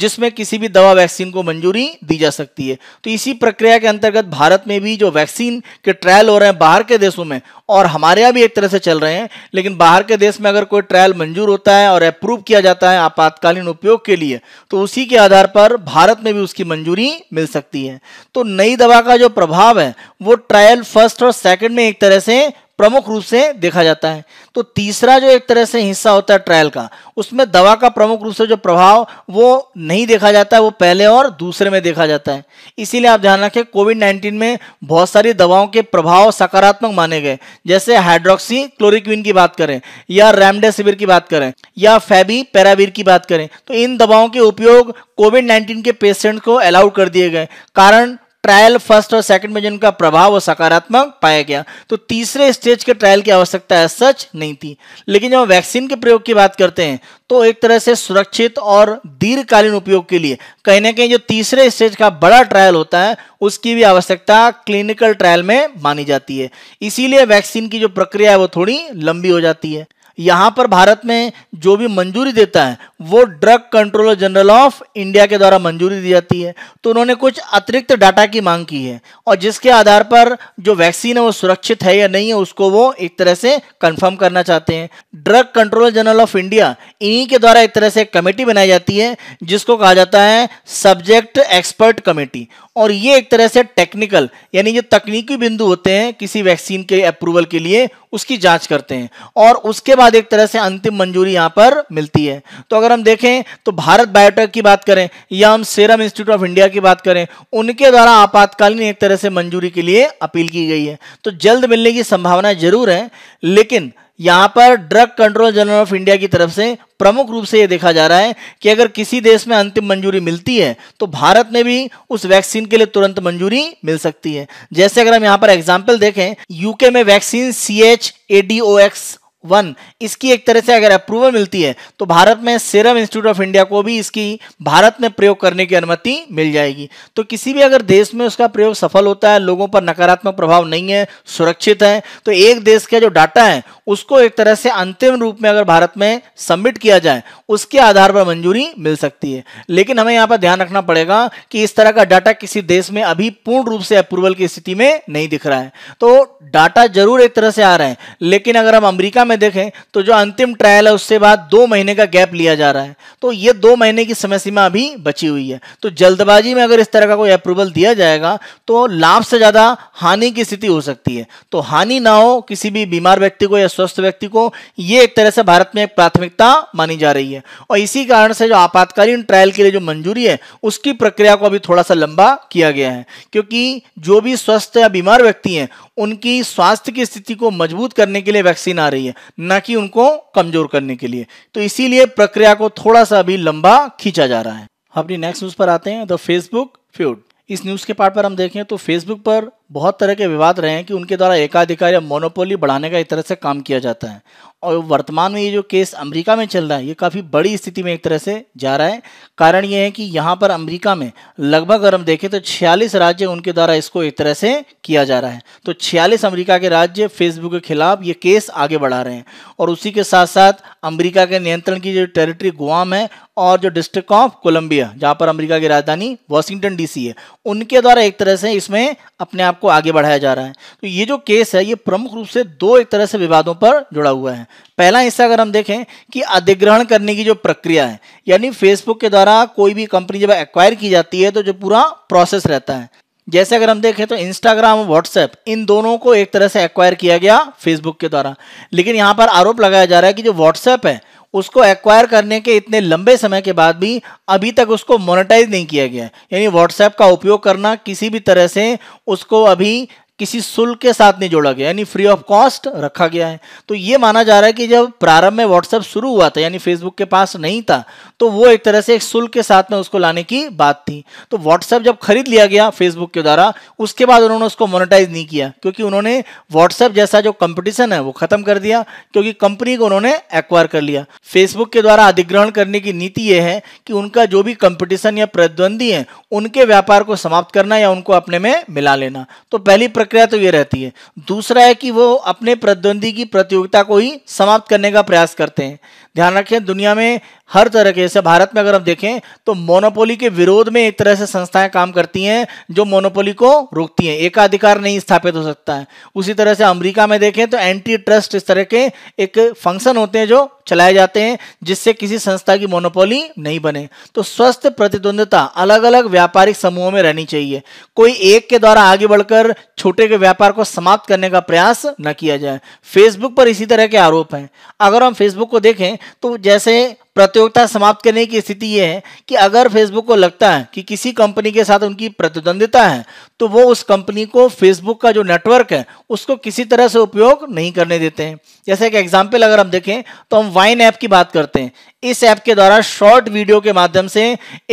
जिसमें किसी भी दवा वैक्सीन को मंजूरी दी जा सकती है तो इसी प्रक्रिया के अंतर्गत भारत में भी जो वैक्सीन के ट्रायल हो रहे हैं बाहर के देशों में और हमारे यहाँ भी एक तरह से चल रहे हैं लेकिन बाहर के देश में अगर कोई ट्रायल मंजूर होता है और अप्रूव किया जाता है आपातकालीन उपयोग के लिए तो उसी के आधार पर भारत में भी उसकी मंजूरी मिल सकती है तो नई दवा का जो प्रभाव है वो ट्रायल फर्स्ट और सेकंड में एक तरह से प्रमुख रूप से देखा जाता है तो तीसरा जो एक तरह से हिस्सा होता है ट्रायल का उसमें दवा का प्रमुख रूप से जो प्रभाव वो नहीं देखा जाता है वो पहले और दूसरे में देखा जाता है इसीलिए आप ध्यान रखें कोविड नाइन्टीन में बहुत सारी दवाओं के प्रभाव सकारात्मक माने गए जैसे हाइड्रोक्सी क्लोरिक्विन की बात करें या रेमडेसिविर की बात करें या फैबी पैरावीर की बात करें तो इन दवाओं के उपयोग कोविड नाइन्टीन के पेशेंट को अलाउड कर दिए गए कारण ट्रायल फर्स्ट और सेकंड में जिनका प्रभाव और सकारात्मक पाया गया तो तीसरे स्टेज के ट्रायल की आवश्यकता है सच नहीं थी लेकिन जब वैक्सीन के प्रयोग की बात करते हैं तो एक तरह से सुरक्षित और दीर्घकालीन उपयोग के लिए कहीं ना कहीं जो तीसरे स्टेज का बड़ा ट्रायल होता है उसकी भी आवश्यकता क्लिनिकल ट्रायल में मानी जाती है इसीलिए वैक्सीन की जो प्रक्रिया है वो थोड़ी लंबी हो जाती है यहाँ पर भारत में जो भी मंजूरी देता है वो drug controller general of India के द्वारा मंजूरी दी जाती है तो उन्होंने कुछ अतिरिक्त डाटा की मांग की है और जिसके आधार पर जो वैक्सीन है वो सुरक्षित है या नहीं है उसको वो एक तरह से कंफर्म करना चाहते हैं drug controller general of India इन्हीं के द्वारा एक तरह से एक कमेटी बनाई जाती है जिसको कहा जाता है सब्जेक्ट एक्सपर्ट कमेटी और ये एक तरह से टेक्निकल यानी जो तकनीकी बिंदु होते हैं किसी वैक्सीन के अप्रूवल के लिए उसकी जांच करते हैं और उसके बाद एक तरह से अंतिम मंजूरी यहां पर मिलती है तो अगर अगर हम देखें तो भारत बायोटेक की बात करें या हम सेरम इंस्टीट्यूट ऑफ इंडिया की बात करें उनके द्वारा आपातकालीन एक तरह से मंजूरी के लिए अपील की गई है तो जल्द मिलने की संभावना जरूर है लेकिन यहां पर drug control general of India की तरफ से प्रमुख रूप से ये देखा जा रहा है कि अगर किसी देश में अंतिम मंजूरी मिलती है तो भारत में भी उस वैक्सीन के लिए तुरंत मंजूरी मिल सकती है जैसे अगर हम यहां पर एग्जाम्पल देखें यूके में vaccine C H A D O X one इसकी एक तरह से अगर अप्रूवल मिलती है तो भारत में सीरम इंस्टीट्यूट ऑफ इंडिया को भी इसकी भारत में प्रयोग करने की अनुमति मिल जाएगी तो किसी भी अगर देश में उसका प्रयोग सफल होता है लोगों पर नकारात्मक प्रभाव नहीं है सुरक्षित है तो एक देश का जो डाटा है उसको एक तरह से अंतिम रूप में अगर भारत में सबमिट किया जाए उसके आधार पर मंजूरी मिल सकती है लेकिन हमें यहाँ पर ध्यान रखना पड़ेगा कि इस तरह का डाटा किसी देश में अभी पूर्ण रूप से अप्रूवल की स्थिति में नहीं दिख रहा है तो डाटा जरूर एक तरह से आ रहा है लेकिन अगर हम अमरीका में देखें तो जो अंतिम ट्रायल है उससे बाद दो महीने का गैप लिया जा रहा है तो ये दो महीने की समय सीमा अभी बची हुई है तो जल्दबाजी में अगर इस तरह का कोई अप्रूवल दिया जाएगा तो लाभ से ज़्यादा हानि की स्थिति हो सकती है तो हानि ना हो किसी भी बीमार व्यक्ति को या स्वस्थ व्यक्ति को ये एक तरह से भारत में एक प्राथमिकता मानी जा रही है और इसी कारण से जो आपातकालीन ट्रायल के लिए जो मंजूरी है उसकी प्रक्रिया को अभी थोड़ा सा लंबा किया गया है क्योंकि जो भी स्वस्थ या बीमार व्यक्ति हैं उनकी स्वास्थ्य की स्थिति को मजबूत करने के लिए वैक्सीन आ रही है ना कि उनको कमजोर करने के लिए तो इसीलिए प्रक्रिया को थोड़ा सा अभी लंबा खींचा जा रहा है अपनी नेक्स्ट न्यूज पर आते हैं द फेसबुक फ्यूड इस न्यूज़ के पार्ट पर हम देखें तो फेसबुक पर बहुत तरह के विवाद रहे हैं कि उनके द्वारा एकाधिकार या मोनोपोली बढ़ाने का एक तरह से काम किया जाता है और वर्तमान में ये जो केस अमेरिका में चल रहा है ये काफ़ी बड़ी स्थिति में एक तरह से जा रहा है कारण ये है कि यहाँ पर अमेरिका में लगभग अगर हम देखें तो छियालीस राज्य उनके द्वारा इसको एक तरह से किया जा रहा है तो छियालीस अमेरिका के राज्य फेसबुक के खिलाफ ये केस आगे बढ़ा रहे हैं और उसी के साथ साथ अमरीका के नियंत्रण की जो टेरिटरी गुआम है और जो डिस्ट्रिक्ट ऑफ कोलंबिया जहां पर अमेरिका की राजधानी वॉशिंगटन डीसी है उनके द्वारा एक तरह से इसमें अपने आप को आगे बढ़ाया जा रहा है तो ये जो केस है ये प्रमुख रूप से दो एक तरह से विवादों पर जुड़ा हुआ है पहला हिस्सा अगर हम देखें कि अधिग्रहण करने की जो प्रक्रिया है यानी फेसबुक के द्वारा कोई भी कंपनी जब एक्वायर की जाती है तो जो पूरा प्रोसेस रहता है जैसे अगर हम देखें तो इंस्टाग्राम और व्हाट्सएप इन दोनों को एक तरह से एक्वायर किया गया फेसबुक के द्वारा लेकिन यहाँ पर आरोप लगाया जा रहा है कि जो व्हाट्सएप है उसको एक्वायर करने के इतने लंबे समय के बाद भी अभी तक उसको मोनेटाइज नहीं किया गया यानी व्हाट्सएप का उपयोग करना किसी भी तरह से उसको अभी किसी शुल्क के साथ नहीं जोड़ा गया यानी फ्री ऑफ कॉस्ट रखा गया है तो ये माना जा रहा है कि जब प्रारंभ में व्हाट्सएप शुरू हुआ था यानी फेसबुक के पास नहीं था तो वो एक तरह से एक शुल्क के साथ में उसको लाने की बात थी तो व्हाट्सएप जब खरीद लिया गया फेसबुक के द्वारा उसके बाद उन्होंने उसको मोनिटाइज नहीं किया क्योंकि उन्होंने व्हाट्सएप जैसा जो कंपिटिशन है वो खत्म कर दिया क्योंकि कंपनी को उन्होंने एक्वायर कर लिया फेसबुक के द्वारा अधिग्रहण करने की नीति यह है कि उनका जो भी कंपटीशन या प्रतिद्वंदी है उनके व्यापार को समाप्त करना या उनको अपने में मिला लेना तो पहली प्रक्रिया तो ये रहती है दूसरा है कि वो अपने प्रतिद्वंदी की प्रतियोगिता को ही समाप्त करने का प्रयास करते हैं ध्यान रखें दुनिया में हर तरह के जैसे भारत में अगर हम देखें तो मोनोपोली के विरोध में एक तरह से संस्थाएं काम करती हैं जो मोनोपोली को रोकती हैं एकाधिकार नहीं स्थापित हो सकता है उसी तरह से अमेरिका में देखें तो एंटी ट्रस्ट इस तरह के एक फंक्शन होते हैं जो चलाए जाते हैं जिससे किसी संस्था की मोनोपोली नहीं बने तो स्वस्थ प्रतिद्वंदता अलग अलग व्यापारिक समूहों में रहनी चाहिए कोई एक के द्वारा आगे बढ़कर छोटे के व्यापार को समाप्त करने का प्रयास न किया जाए फेसबुक पर इसी तरह के आरोप हैं अगर हम फेसबुक को देखें तो जैसे प्रतियोगिता समाप्त करने की स्थिति यह है कि अगर फेसबुक को लगता है कि किसी कंपनी के साथ उनकी प्रतिद्वंदिता है तो वो उस कंपनी को फेसबुक का जो नेटवर्क है उसको किसी तरह से उपयोग नहीं करने देते हैं जैसे एक एग्जाम्पल अगर हम देखें तो हम वाइन ऐप की बात करते हैं इस ऐप के द्वारा शॉर्ट वीडियो के माध्यम से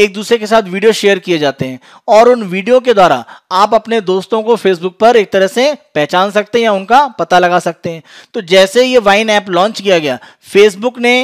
एक दूसरे के साथ वीडियो शेयर किए जाते हैं और उन वीडियो के द्वारा आप अपने दोस्तों को फेसबुक पर एक तरह से पहचान सकते हैं या उनका पता लगा सकते हैं तो जैसे ये वाइन ऐप लॉन्च किया गया फेसबुक ने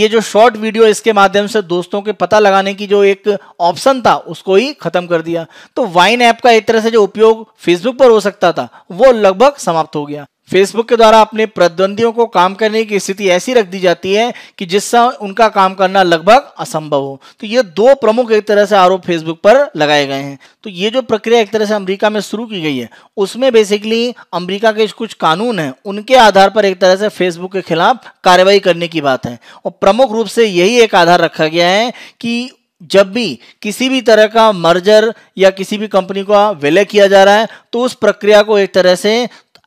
ये जो शॉर्ट वीडियो इसके माध्यम से दोस्तों के पता लगाने की जो एक ऑप्शन था उसको ही खत्म कर दिया तो वाइन ऐप का एक तरह से से जो उपयोग फेसबुक पर हो सकता था वो लगभग समाप्त हो गया फेसबुक के द्वारा अपने प्रतिद्वंदियों को काम करने की स्थिति ऐसी रख दी जाती है कि जिससे उनका काम करना लगभग असंभव हो तो ये दो प्रमुख एक तरह से आरोप फेसबुक पर लगाए गए हैं तो ये जो प्रक्रिया एक तरह से अमेरिका में शुरू की गई है उसमें बेसिकली अमेरिका के कुछ कानून हैं उनके आधार पर एक तरह से फेसबुक के खिलाफ कार्रवाई करने की बात है और प्रमुख रूप से यही एक आधार रखा गया है कि जब भी किसी भी तरह का मर्जर या किसी भी कंपनी का विलय किया जा रहा है तो उस प्रक्रिया को एक तरह से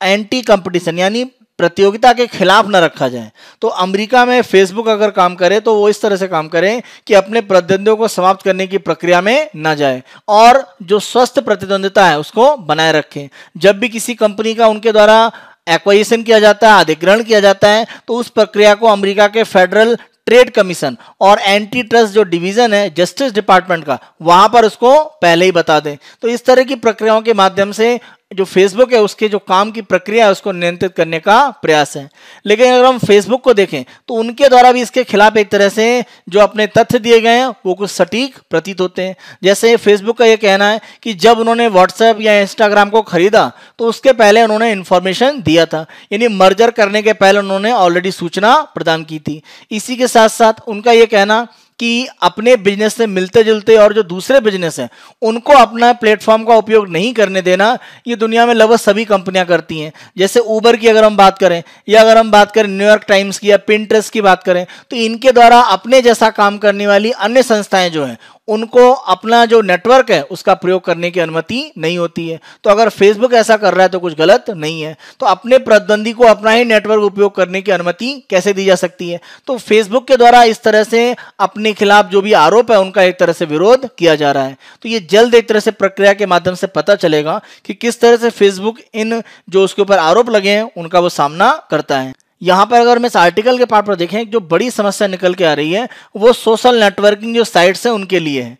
एंटी कंपटीशन यानी प्रतियोगिता के खिलाफ ना रखा जाए तो अमेरिका में फेसबुक अगर काम करे तो वो इस तरह से काम करें कि अपने प्रतिद्वंदियों को समाप्त करने की प्रक्रिया में ना जाए और जो स्वस्थ प्रतिद्वंदिता है उसको बनाए रखें जब भी किसी कंपनी का उनके द्वारा एक्वाइजेशन किया जाता है अधिग्रहण किया जाता है तो उस प्रक्रिया को अमेरिका के फेडरल ट्रेड कमीशन और एंटी ट्रस्ट जो डिवीजन है जस्टिस डिपार्टमेंट का वहां पर उसको पहले ही बता दें तो इस तरह की प्रक्रियाओं के माध्यम से जो फेसबुक है उसके जो काम की प्रक्रिया है उसको नियंत्रित करने का प्रयास है लेकिन अगर हम फेसबुक को देखें तो उनके द्वारा भी इसके खिलाफ एक तरह से जो अपने तथ्य दिए गए हैं वो कुछ सटीक प्रतीत होते हैं जैसे फेसबुक का ये कहना है कि जब उन्होंने व्हाट्सएप या इंस्टाग्राम को खरीदा तो उसके पहले उन्होंने इन्फॉर्मेशन दिया था यानी मर्जर करने के पहले उन्होंने ऑलरेडी सूचना प्रदान की थी इसी के साथ साथ उनका ये कहना कि अपने बिजनेस से मिलते जुलते और जो दूसरे बिजनेस हैं उनको अपना प्लेटफॉर्म का उपयोग नहीं करने देना ये दुनिया में लगभग सभी कंपनियां करती हैं जैसे ऊबर की अगर हम बात करें या अगर हम बात करें न्यूयॉर्क टाइम्स की या पिंट्रेस की बात करें तो इनके द्वारा अपने जैसा काम करने वाली अन्य संस्थाएं जो हैं उनको अपना जो नेटवर्क है उसका प्रयोग करने की अनुमति नहीं होती है तो अगर फेसबुक ऐसा कर रहा है तो कुछ गलत नहीं है तो अपने प्रतिद्वंदी को अपना ही नेटवर्क उपयोग करने की अनुमति कैसे दी जा सकती है तो फेसबुक के द्वारा इस तरह से अपने खिलाफ जो भी आरोप है उनका एक तरह से विरोध किया जा रहा है तो ये जल्द एक तरह से प्रक्रिया के माध्यम से पता चलेगा कि किस तरह से फेसबुक इन जो उसके ऊपर आरोप लगे हैं उनका वो सामना करता है यहाँ पर अगर हम इस आर्टिकल के पार्ट पर देखें जो बड़ी समस्या निकल के आ रही है वो सोशल नेटवर्किंग जो साइट्स हैं उनके लिए है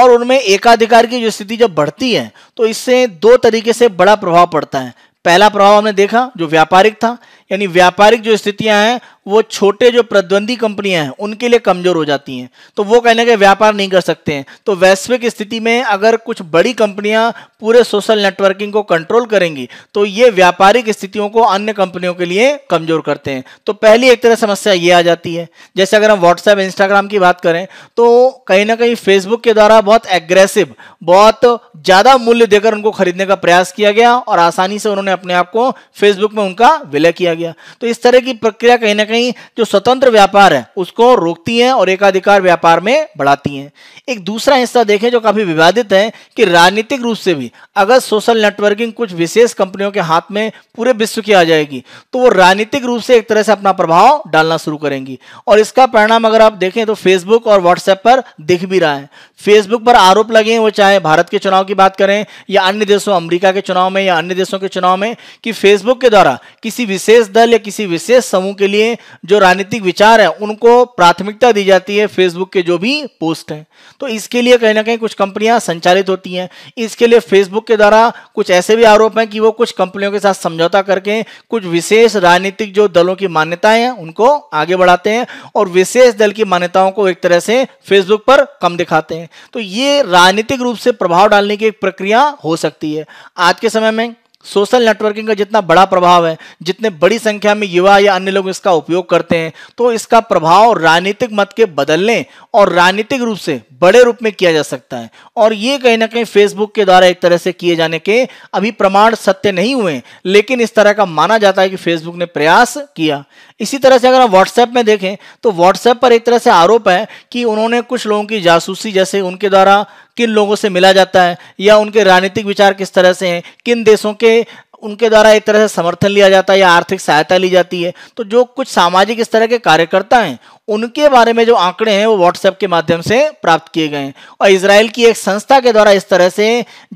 और उनमें एकाधिकार की जो स्थिति जब बढ़ती है तो इससे दो तरीके से बड़ा प्रभाव पड़ता है पहला प्रभाव हमने देखा जो व्यापारिक था यानी व्यापारिक जो स्थितियां हैं वो छोटे जो प्रद्वंदी कंपनियां हैं उनके लिए कमजोर हो जाती हैं तो वो कहने के व्यापार नहीं कर सकते हैं तो वैश्विक स्थिति में अगर कुछ बड़ी कंपनियां पूरे सोशल नेटवर्किंग को कंट्रोल करेंगी तो ये व्यापारिक स्थितियों को अन्य कंपनियों के लिए कमजोर करते हैं तो पहली एक तरह समस्या ये आ जाती है जैसे अगर हम व्हाट्सएप इंस्टाग्राम की बात करें तो कहीं ना कहीं फेसबुक के द्वारा बहुत एग्रेसिव बहुत ज्यादा मूल्य देकर उनको खरीदने का प्रयास किया गया और आसानी से उन्होंने अपने आप को फेसबुक में उनका विलय किया गया तो इस तरह की प्रक्रिया कहीं ना कहीं कहीं जो स्वतंत्र व्यापार है उसको रोकती हैं और एकाधिकार व्यापार में बढ़ाती हैं एक दूसरा हिस्सा देखें जो काफी विवादित है कि राजनीतिक रूप से भी अगर सोशल नेटवर्किंग कुछ विशेष कंपनियों के हाथ में पूरे विश्व की आ जाएगी तो वो राजनीतिक रूप से एक तरह से अपना प्रभाव डालना शुरू करेंगी और इसका परिणाम अगर आप देखें तो फेसबुक और व्हाट्सएप पर दिख भी रहा है फेसबुक पर आरोप लगे वो चाहे भारत के चुनाव की बात करें या अन्य देशों अमरीका के चुनाव में या अन्य देशों के चुनाव में कि फेसबुक के द्वारा किसी विशेष दल या किसी विशेष समूह के लिए जो राजनीतिक विचार है उनको प्राथमिकता दी जाती है फेसबुक के जो भी पोस्ट हैं तो इसके लिए कहीं ना कहीं कुछ कंपनियां संचालित होती हैं इसके लिए फेसबुक के द्वारा कुछ ऐसे भी आरोप हैं कि वो कुछ कंपनियों के साथ समझौता करके कुछ विशेष राजनीतिक जो दलों की मान्यताएं हैं उनको आगे बढ़ाते हैं और विशेष दल की मान्यताओं को एक तरह से फेसबुक पर कम दिखाते हैं तो ये राजनीतिक रूप से प्रभाव डालने की एक प्रक्रिया हो सकती है आज के समय में सोशल नेटवर्किंग का जितना बड़ा प्रभाव है जितने बड़ी संख्या में युवा या अन्य लोग इसका उपयोग करते हैं तो इसका प्रभाव राजनीतिक मत के बदलने और राजनीतिक रूप से बड़े रूप में किया जा सकता है और ये कहीं ना कहीं फेसबुक के द्वारा एक तरह से किए जाने के अभी प्रमाण सत्य नहीं हुए लेकिन इस तरह का माना जाता है कि फेसबुक ने प्रयास किया इसी तरह से अगर हम व्हाट्सएप में देखें तो व्हाट्सएप पर एक तरह से आरोप है कि उन्होंने कुछ लोगों की जासूसी जैसे उनके द्वारा किन लोगों से मिला जाता है या उनके राजनीतिक विचार किस तरह से हैं किन देशों के उनके द्वारा एक तरह से समर्थन लिया जाता है या आर्थिक सहायता ली जाती है तो जो कुछ सामाजिक इस तरह के कार्यकर्ता हैं उनके बारे में जो आंकड़े हैं वो व्हाट्सएप के माध्यम से प्राप्त किए गए हैं और इसराइल की एक संस्था के द्वारा इस तरह से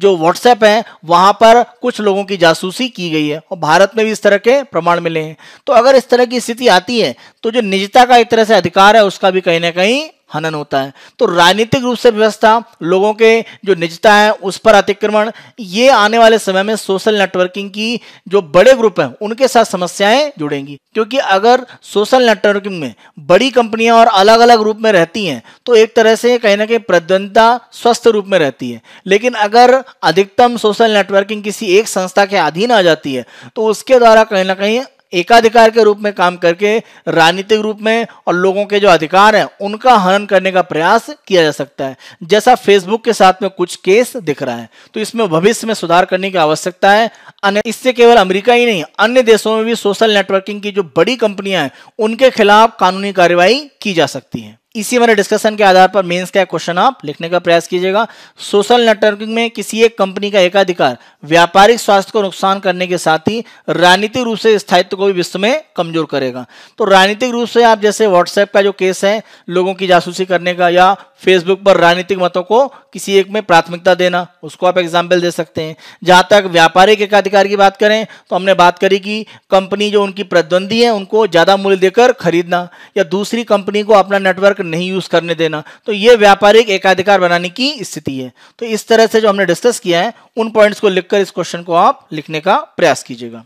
जो व्हाट्सएप है वहाँ पर कुछ लोगों की जासूसी की गई है और भारत में भी इस तरह के प्रमाण मिले हैं तो अगर इस तरह की स्थिति आती है तो जो निजता का एक तरह से अधिकार है उसका भी कहीं ना कहीं हनन होता है तो राजनीतिक रूप से व्यवस्था लोगों के जो निजता है उस पर अतिक्रमण ये आने वाले समय में सोशल नेटवर्किंग की जो बड़े ग्रुप हैं उनके साथ समस्याएं जुड़ेंगी क्योंकि अगर सोशल नेटवर्किंग में बड़ी कंपनियां और अलग अलग रूप में रहती हैं तो एक तरह से कहीं ना कहीं प्रद्वंदता स्वस्थ रूप में रहती है लेकिन अगर अधिकतम सोशल नेटवर्किंग किसी एक संस्था के अधीन आ जाती है तो उसके द्वारा कहीं ना कहीं एकाधिकार के रूप में काम करके राजनीतिक रूप में और लोगों के जो अधिकार हैं उनका हनन करने का प्रयास किया जा सकता है जैसा फेसबुक के साथ में कुछ केस दिख रहा है तो इसमें भविष्य में सुधार करने की आवश्यकता है इससे केवल अमेरिका ही नहीं अन्य देशों में भी सोशल नेटवर्किंग की जो बड़ी कंपनियां हैं उनके खिलाफ कानूनी कार्रवाई की जा सकती है इसी वाले डिस्कशन के आधार पर मेंस का क्वेश्चन आप लिखने का प्रयास कीजिएगा सोशल नेटवर्किंग में किसी एक कंपनी का एकाधिकार व्यापारिक स्वास्थ्य को नुकसान करने के साथ ही राजनीतिक रूप से स्थायित्व को भी विश्व में कमजोर करेगा तो राजनीतिक रूप से आप जैसे व्हाट्सएप का जो केस है लोगों की जासूसी करने का या फेसबुक पर राजनीतिक मतों को किसी एक में प्राथमिकता देना उसको आप एग्जाम्पल दे सकते हैं जहाँ तक व्यापारिक एकाधिकार की बात करें तो हमने बात करी कि कंपनी जो उनकी प्रतिद्वंदी है उनको ज़्यादा मूल्य देकर खरीदना या दूसरी कंपनी को अपना नेटवर्क नहीं यूज़ करने देना तो ये व्यापारिक एकाधिकार बनाने की स्थिति है तो इस तरह से जो हमने डिस्कस किया है उन पॉइंट्स को लिखकर इस क्वेश्चन को आप लिखने का प्रयास कीजिएगा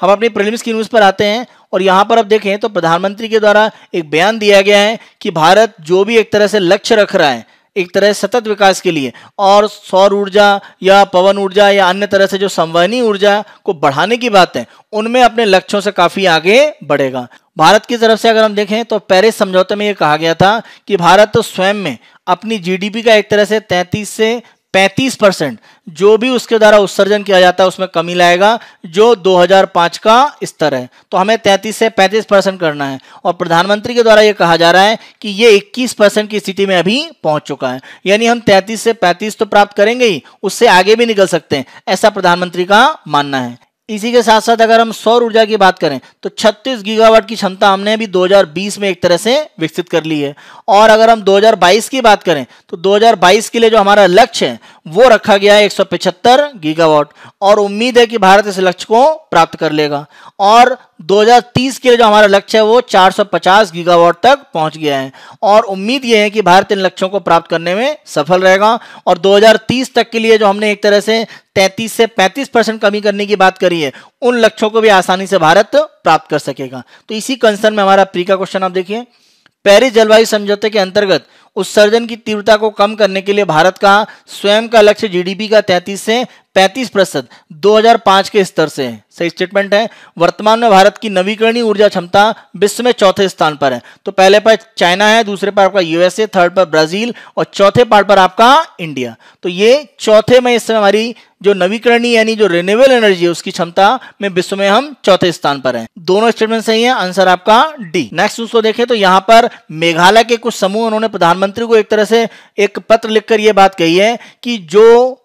हम अपनी प्रिलिम्स की न्यूज़ पर आते हैं और यहां पर आप देखें तो प्रधानमंत्री के द्वारा एक बयान दिया गया है कि भारत जो भी एक तरह से लक्ष्य रख रहा है एक तरह सतत विकास के लिए और सौर ऊर्जा या पवन ऊर्जा या अन्य तरह से जो संवहनी ऊर्जा को बढ़ाने की बात है उनमें अपने लक्ष्यों से काफी आगे बढ़ेगा भारत की तरफ से अगर हम देखें तो पेरिस समझौते में यह कहा गया था कि भारत तो स्वयं में अपनी जीडीपी का एक तरह से तैंतीस से 35 परसेंट जो भी उसके द्वारा उत्सर्जन किया जाता है उसमें कमी लाएगा जो 2005 का स्तर है तो हमें 33 से 35 परसेंट करना है और प्रधानमंत्री के द्वारा ये कहा जा रहा है कि ये 21 परसेंट की स्थिति में अभी पहुंच चुका है यानी हम 33 से 35 तो प्राप्त करेंगे ही उससे आगे भी निकल सकते हैं ऐसा प्रधानमंत्री का मानना है इसी के साथ साथ अगर हम सौर ऊर्जा की बात करें तो 36 गीगावाट की क्षमता हमने अभी 2020 में एक तरह से विकसित कर ली है और अगर हम 2022 की बात करें तो 2022 के लिए जो हमारा लक्ष्य है वो रखा गया है पिछहत्तर गीगावाट और उम्मीद है कि भारत इस लक्ष्य को प्राप्त कर लेगा और 2030 के लिए जो हमारा लक्ष्य है वो 450 गीगावाट तक पहुंच गया है और उम्मीद ये है कि भारत इन लक्ष्यों को प्राप्त करने में सफल रहेगा और 2030 तक के लिए जो हमने एक तरह से 33 से 35 परसेंट कमी करने की बात करी है उन लक्ष्यों को भी आसानी से भारत प्राप्त कर सकेगा तो इसी कंसर्न में हमारा प्री का क्वेश्चन आप देखिए पेरिस जलवायु समझौते के अंतर्गत उत्सर्जन की तीव्रता को कम करने के लिए भारत का स्वयं का लक्ष्य जीडीपी का 33 से 35 प्रतिशत 2005 के स्तर से सही स्टेटमेंट है वर्तमान में भारत की नवीकरणीय ऊर्जा क्षमता विश्व में चौथे स्थान पर है तो पहले पर चाइना है दूसरे पर आपका यूएसए थर्ड पर ब्राजील और चौथे पार्ट पर आपका इंडिया तो ये चौथे में इस समय हमारी जो नवीकरणीय यानी जो रिन्यूएबल एनर्जी है उसकी क्षमता में विश्व में हम चौथे स्थान पर हैं दोनों स्टेटमेंट सही है आंसर आपका डी नेक्स्ट उसको देखें तो यहां पर मेघालय के कुछ समूह उन्होंने प्रधानमंत्री प्रधानमंत्री को एक तरह से एक पत्र लिखकर यह बात कही है कि जो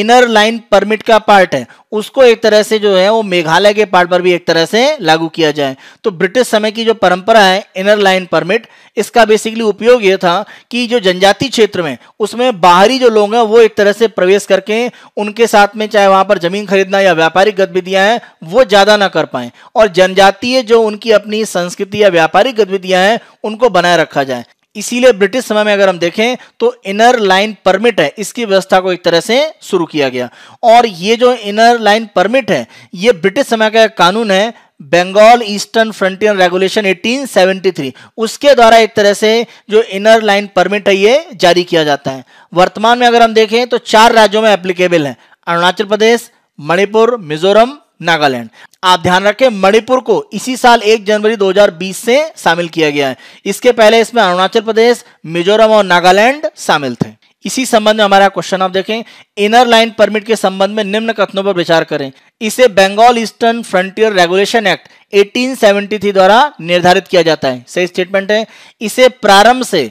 इनर लाइन परमिट का पार्ट है उसको एक तरह से जो है वो मेघालय के पार्ट पर भी एक तरह से लागू किया जाए तो ब्रिटिश समय की जो परंपरा है इनर लाइन परमिट इसका बेसिकली उपयोग ये था कि जो जनजाति क्षेत्र में उसमें बाहरी जो लोग हैं वो एक तरह से प्रवेश करके उनके साथ में चाहे वहां पर जमीन खरीदना या व्यापारिक गतिविधियां हैं वो ज्यादा ना कर पाए और जनजातीय जो उनकी अपनी संस्कृति या व्यापारिक गतिविधियां हैं उनको बनाए रखा जाए इसीलिए ब्रिटिश समय में अगर हम देखें तो इनर लाइन परमिट है इसकी व्यवस्था को एक तरह से शुरू किया गया और ये जो इनर लाइन परमिट है ये ब्रिटिश समय का कानून है बंगाल ईस्टर्न फ्रंटियर रेगुलेशन 1873 उसके द्वारा एक तरह से जो इनर लाइन परमिट है ये जारी किया जाता है वर्तमान में अगर हम देखें तो चार राज्यों में एप्लीकेबल है अरुणाचल प्रदेश मणिपुर मिजोरम नागालैंड आप ध्यान रखें मणिपुर को इसी साल 1 जनवरी 2020 से शामिल किया गया है इसके पहले इसमें अरुणाचल प्रदेश मिजोरम और नागालैंड शामिल थे इसी संबंध में हमारा क्वेश्चन आप देखें इनर लाइन परमिट के संबंध में निम्न कथनों पर विचार करें इसे Bengal eastern frontier regulation act 1873 द्वारा निर्धारित किया जाता है सही स्टेटमेंट है इसे प्रारंभ से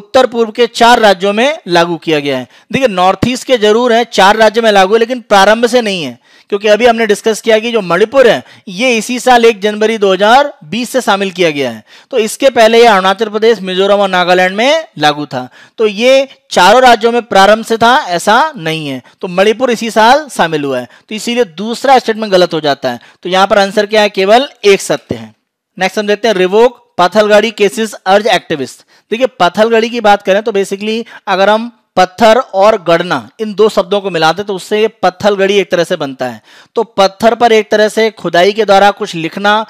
उत्तर पूर्व के चार राज्यों में लागू किया गया है देखिए नॉर्थ ईस्ट के जरूर है चार राज्य में लागू है लेकिन प्रारंभ से नहीं है क्योंकि अभी हमने डिस्कस किया कि जो मणिपुर है ये इसी साल एक जनवरी 2020 से शामिल किया गया है तो इसके पहले यह अरुणाचल प्रदेश मिजोरम और नागालैंड में लागू था तो ये चारों राज्यों में प्रारंभ से था ऐसा नहीं है तो मणिपुर इसी साल शामिल हुआ है तो इसीलिए दूसरा स्टेटमेंट गलत हो जाता है तो यहां पर आंसर क्या है केवल एक सत्य है नेक्स्ट हम देखते हैं revoke Pathalgadi cases urge activist देखिए पाथलगढ़ी की बात करें तो बेसिकली अगर हम पत्थर और गढ़ना इन दो शब्दों को मिलाते तो उससे पत्थलगढ़ी एक तरह से बनता है तो पत्थर पर एक तरह से खुदाई के द्वारा कुछ लिखना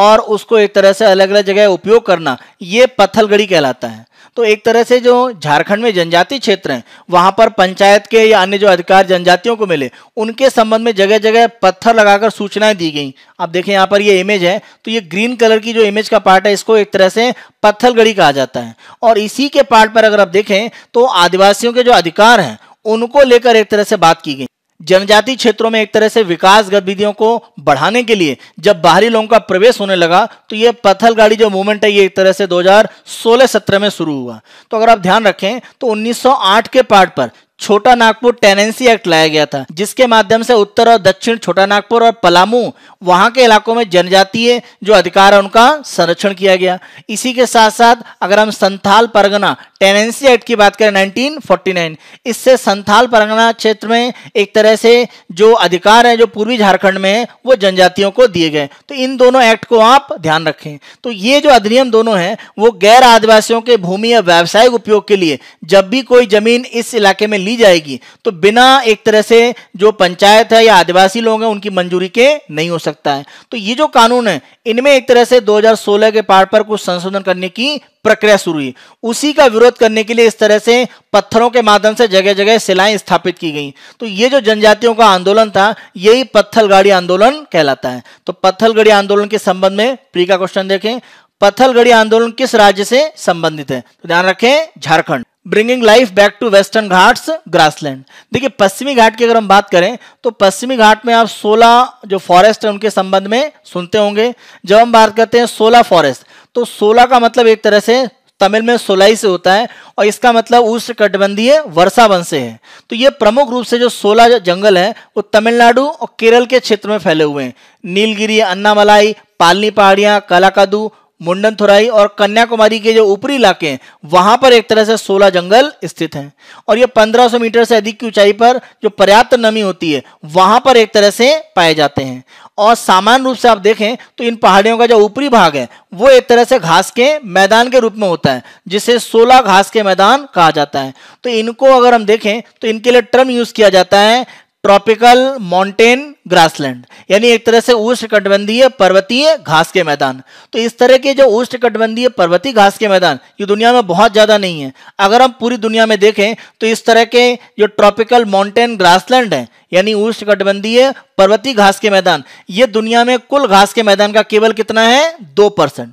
और उसको एक तरह से अलग अलग जगह उपयोग करना ये पत्थलगढ़ी कहलाता है तो एक तरह से जो झारखंड में जनजाति क्षेत्र हैं वहां पर पंचायत के या अन्य जो अधिकार जनजातियों को मिले उनके संबंध में जगह जगह पत्थर लगाकर सूचनाएं दी गई आप देखें यहाँ पर ये इमेज है तो ये ग्रीन कलर की जो इमेज का पार्ट है इसको एक तरह से पत्थलगढ़ी कहा जाता है और इसी के पार्ट पर अगर आप देखें तो आदिवासियों के जो अधिकार हैं उनको लेकर एक तरह से बात की गई जनजाति क्षेत्रों में एक तरह से विकास गतिविधियों को बढ़ाने के लिए जब बाहरी लोगों का प्रवेश होने लगा तो ये पथल गाड़ी जो मूवमेंट है ये एक तरह से 2016-17 में शुरू हुआ तो अगर आप ध्यान रखें तो 1908 के पार्ट पर छोटा नागपुर टेनेंसी एक्ट लाया गया था जिसके माध्यम से उत्तर और दक्षिण छोटा नागपुर और पलामू वहां के इलाकों में जनजातीय जो अधिकार है उनका संरक्षण किया गया इसी के साथ साथ अगर हम संथाल परगना टेनेंसी एक्ट की बात करें 1949 इससे संथाल परगना क्षेत्र में एक तरह से जो अधिकार है जो पूर्वी झारखंड में है वो जनजातियों को दिए गए तो इन दोनों एक्ट को आप ध्यान रखें तो ये जो अधिनियम दोनों हैं वो गैर आदिवासियों के भूमि या व्यावसायिक उपयोग के लिए जब भी कोई जमीन इस इलाके में ली जाएगी तो बिना एक तरह से जो पंचायत है या आदिवासी लोग हैं उनकी मंजूरी के नहीं हो सकता है तो ये जो कानून है इनमें एक तरह से 2016 के पार पर कुछ संशोधन करने की प्रक्रिया शुरू हुई उसी का विरोध करने के लिए इस तरह से पत्थरों के माध्यम से जगह जगह सिलाई स्थापित की गई तो ये जो जनजातियों का आंदोलन था यही पत्थलगाड़ी आंदोलन कहलाता है तो पत्थलगढ़ी आंदोलन के संबंध में प्री का क्वेश्चन देखें पत्थलगढ़ी आंदोलन किस राज्य से संबंधित है तो ध्यान रखें Jharkhand bringing life back to western Ghats grassland देखिए पश्चिमी घाट की अगर हम बात करें तो पश्चिमी घाट में आप 16 जो फॉरेस्ट है उनके संबंध में सुनते होंगे जब हम बात करते हैं 16 फॉरेस्ट तो 16 का मतलब एक तरह से तमिल में सोलाई से होता है और इसका मतलब उष्ण कटबंधीय वर्षावन से है तो ये प्रमुख रूप से जो सोलह जो जंगल है वो तमिलनाडु और केरल के क्षेत्र में फैले हुए हैं नीलगिरी अन्नामलाई पालनी पहाड़ियाँ कलाकादू मुंडन थुराई और कन्याकुमारी के जो ऊपरी इलाके हैं वहां पर एक तरह से सोलह जंगल स्थित हैं और ये 1500 मीटर से अधिक की ऊंचाई पर जो पर्याप्त नमी होती है वहां पर एक तरह से पाए जाते हैं और सामान्य रूप से आप देखें तो इन पहाड़ियों का जो ऊपरी भाग है वो एक तरह से घास के मैदान के रूप में होता है जिसे सोलह घास के मैदान कहा जाता है तो इनको अगर हम देखें तो इनके लिए टर्म यूज किया जाता है ट्रॉपिकल माउंटेन ग्रासलैंड यानी एक तरह से उष्णकटिबंधीय पर्वतीय घास के मैदान तो इस तरह के जो उष्णकटिबंधीय पर्वतीय घास के मैदान ये दुनिया में बहुत ज़्यादा नहीं है अगर हम पूरी दुनिया में देखें तो इस तरह के जो ट्रॉपिकल माउंटेन ग्रासलैंड हैं यानी उष्णकटिबंधीय पर्वतीय घास के मैदान ये दुनिया में कुल घास के मैदान का केवल कितना है दो परसेंट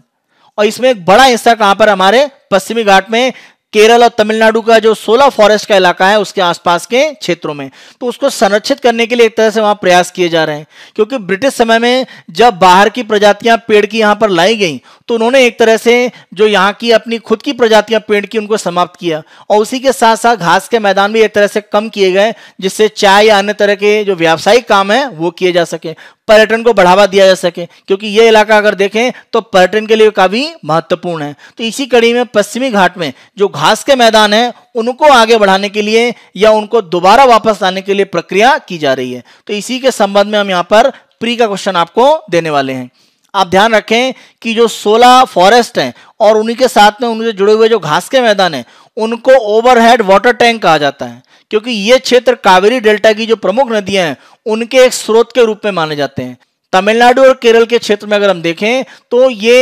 और इसमें एक बड़ा हिस्सा कहां पर हमारे पश्चिमी घाट में केरल और तमिलनाडु का जो सोलह फॉरेस्ट का इलाका है उसके आसपास के क्षेत्रों में तो उसको संरक्षित करने के लिए एक तरह से वहां प्रयास किए जा रहे हैं क्योंकि ब्रिटिश समय में जब बाहर की प्रजातियां पेड़ की यहां पर लाई गई तो उन्होंने एक तरह से जो यहाँ की अपनी खुद की प्रजातियां पेड़ की उनको समाप्त किया और उसी के साथ साथ घास के मैदान भी एक तरह से कम किए गए जिससे चाय या अन्य तरह के जो व्यावसायिक काम है वो किए जा सके पर्यटन को बढ़ावा दिया जा सके क्योंकि ये इलाका अगर देखें तो पर्यटन के लिए काफ़ी महत्वपूर्ण है तो इसी कड़ी में पश्चिमी घाट में जो घास के मैदान है उनको आगे बढ़ाने के लिए या उनको दोबारा वापस लाने के लिए प्रक्रिया की जा रही है तो इसी के संबंध में हम यहाँ पर प्री का क्वेश्चन आपको देने वाले हैं आप ध्यान रखें कि जो 16 फॉरेस्ट हैं और उन्हीं के साथ में उनसे जुड़े हुए जो घास के मैदान हैं उनको ओवरहेड वाटर टैंक कहा जाता है क्योंकि ये क्षेत्र कावेरी डेल्टा की जो प्रमुख नदियां हैं उनके एक स्रोत के रूप में माने जाते हैं तमिलनाडु और केरल के क्षेत्र में अगर हम देखें तो ये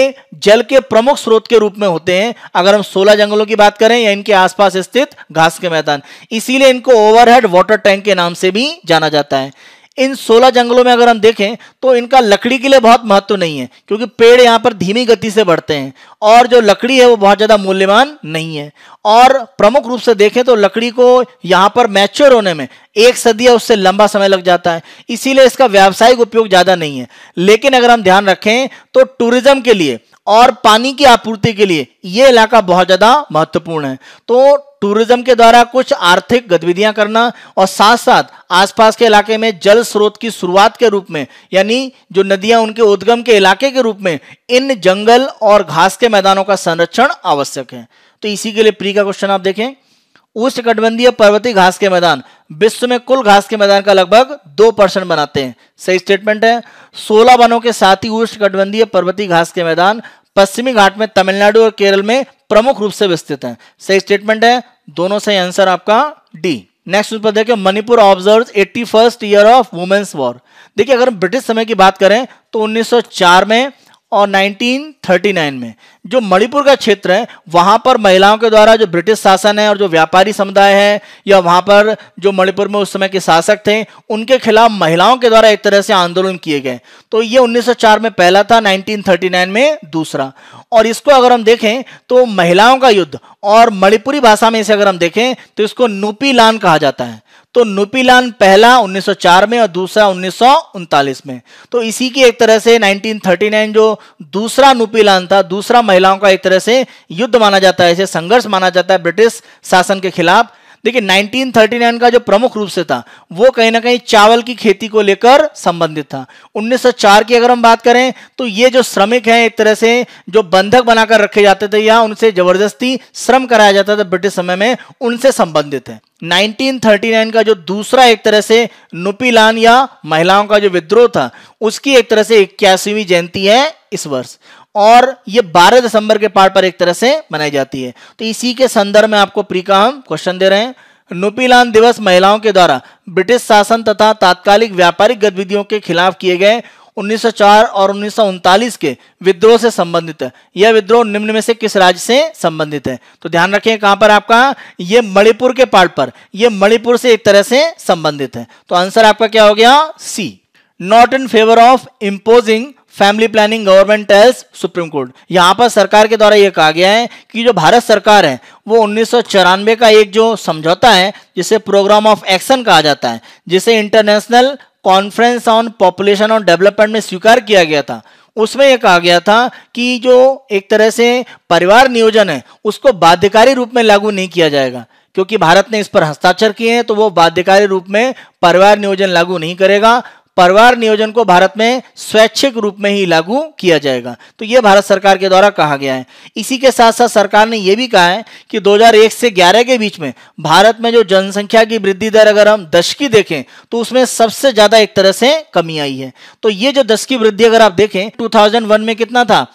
जल के प्रमुख स्रोत के रूप में होते हैं अगर हम सोलह जंगलों की बात करें या इनके आसपास स्थित घास के मैदान इसीलिए इनको ओवरहेड वाटर टैंक के नाम से भी जाना जाता है इन 16 जंगलों में अगर हम देखें तो इनका लकड़ी के लिए बहुत महत्व नहीं है क्योंकि पेड़ यहाँ पर धीमी गति से बढ़ते हैं और जो लकड़ी है वो बहुत ज़्यादा मूल्यवान नहीं है और प्रमुख रूप से देखें तो लकड़ी को यहाँ पर मैच्योर होने में एक सदी या उससे लंबा समय लग जाता है इसीलिए इसका व्यावसायिक उपयोग ज़्यादा नहीं है लेकिन अगर हम ध्यान रखें तो टूरिज्म के लिए और पानी की आपूर्ति के लिए यह इलाका बहुत ज़्यादा महत्वपूर्ण है तो टूरिज्म के द्वारा कुछ आर्थिक गतिविधियां करना और साथ साथ आसपास के इलाके में जल स्रोत की शुरुआत के रूप में यानी जो नदियां उनके उद्गम के इलाके के रूप में इन जंगल और घास के मैदानों का संरक्षण आवश्यक है तो इसी के लिए प्री का क्वेश्चन आप देखें कटबंधीय पर्वतीय घास के मैदान विश्व में कुल घास के मैदान का लगभग दो परसेंट बनाते हैं सही स्टेटमेंट है सोलह वनों के साथ ही उष्णकटिबंधीय पर्वतीय घास के मैदान पश्चिमी घाट में तमिलनाडु और केरल में प्रमुख रूप से विस्तृत है सही स्टेटमेंट है दोनों सही आंसर आपका डी नेक्स्ट पर देखिए Manipur observe eighty first year of women's war देखिए अगर हम ब्रिटिश समय की बात करें तो 1904 में और 1939 में जो मणिपुर का क्षेत्र है वहां पर महिलाओं के द्वारा जो ब्रिटिश शासन है और जो व्यापारी समुदाय है या वहां पर जो मणिपुर में उस समय के शासक थे उनके खिलाफ महिलाओं के द्वारा एक तरह से आंदोलन किए गए तो ये 1904 में पहला था 1939 में दूसरा और इसको अगर हम देखें तो महिलाओं का युद्ध और मणिपुरी भाषा में इसे अगर हम देखें तो इसको नूपी लान कहा जाता है तो नुपीलान पहला 1904 में और दूसरा उन्नीस में तो इसी की एक तरह से 1939 जो दूसरा नुपीलान था दूसरा महिलाओं का एक तरह से युद्ध माना जाता है इसे संघर्ष माना जाता है ब्रिटिश शासन के खिलाफ देखिए 1939 का जो प्रमुख रूप से था वो कहीं ना कहीं चावल की खेती को लेकर संबंधित था 1904 की अगर हम बात करें तो ये जो श्रमिक हैं एक तरह से जो बंधक बनाकर रखे जाते थे या उनसे जबरदस्ती श्रम कराया जाता था ब्रिटिश समय में उनसे संबंधित है 1939 का जो दूसरा एक तरह से नुपीलान या महिलाओं का जो विद्रोह था उसकी एक तरह से इक्यासीवीं जयंती है इस वर्ष और ये 12 दिसंबर के पार्ट पर एक तरह से मनाई जाती है तो इसी के संदर्भ में आपको प्री का हम क्वेश्चन दे रहे हैं नुपीलान दिवस महिलाओं के द्वारा ब्रिटिश शासन तथा तात्कालिक व्यापारिक गतिविधियों के खिलाफ किए गए 1904 और उन्नीस के विद्रोह से संबंधित है यह विद्रोह निम्न में से किस राज्य से संबंधित है तो ध्यान रखें कहां पर आपका यह मणिपुर के पार्ट पर यह मणिपुर से एक तरह से संबंधित है तो आंसर आपका क्या हो गया C not in favour of imposing family planning government tells supreme court यहां पर सरकार के द्वारा यह कहा गया है कि जो भारत सरकार है वो उन्नीस का एक जो समझौता है जिसे प्रोग्राम ऑफ एक्शन कहा जाता है जिसे इंटरनेशनल कॉन्फ्रेंस ऑन पॉपुलेशन और डेवलपमेंट में स्वीकार किया गया था उसमें यह कहा गया था कि जो एक तरह से परिवार नियोजन है उसको बाध्यकारी रूप में लागू नहीं किया जाएगा क्योंकि भारत ने इस पर हस्ताक्षर किए हैं तो वो बाध्यकारी रूप में परिवार नियोजन लागू नहीं करेगा परिवार नियोजन को भारत में स्वैच्छिक रूप में ही लागू किया जाएगा तो यह भारत सरकार के द्वारा कहा गया है इसी के साथ साथ सरकार ने यह भी कहा है कि 2001 से 11 के बीच में भारत में जो जनसंख्या की वृद्धि दर अगर हम दशकी देखें तो उसमें सबसे ज्यादा एक तरह से कमी आई है तो ये जो की वृद्धि अगर आप देखें टू में कितना था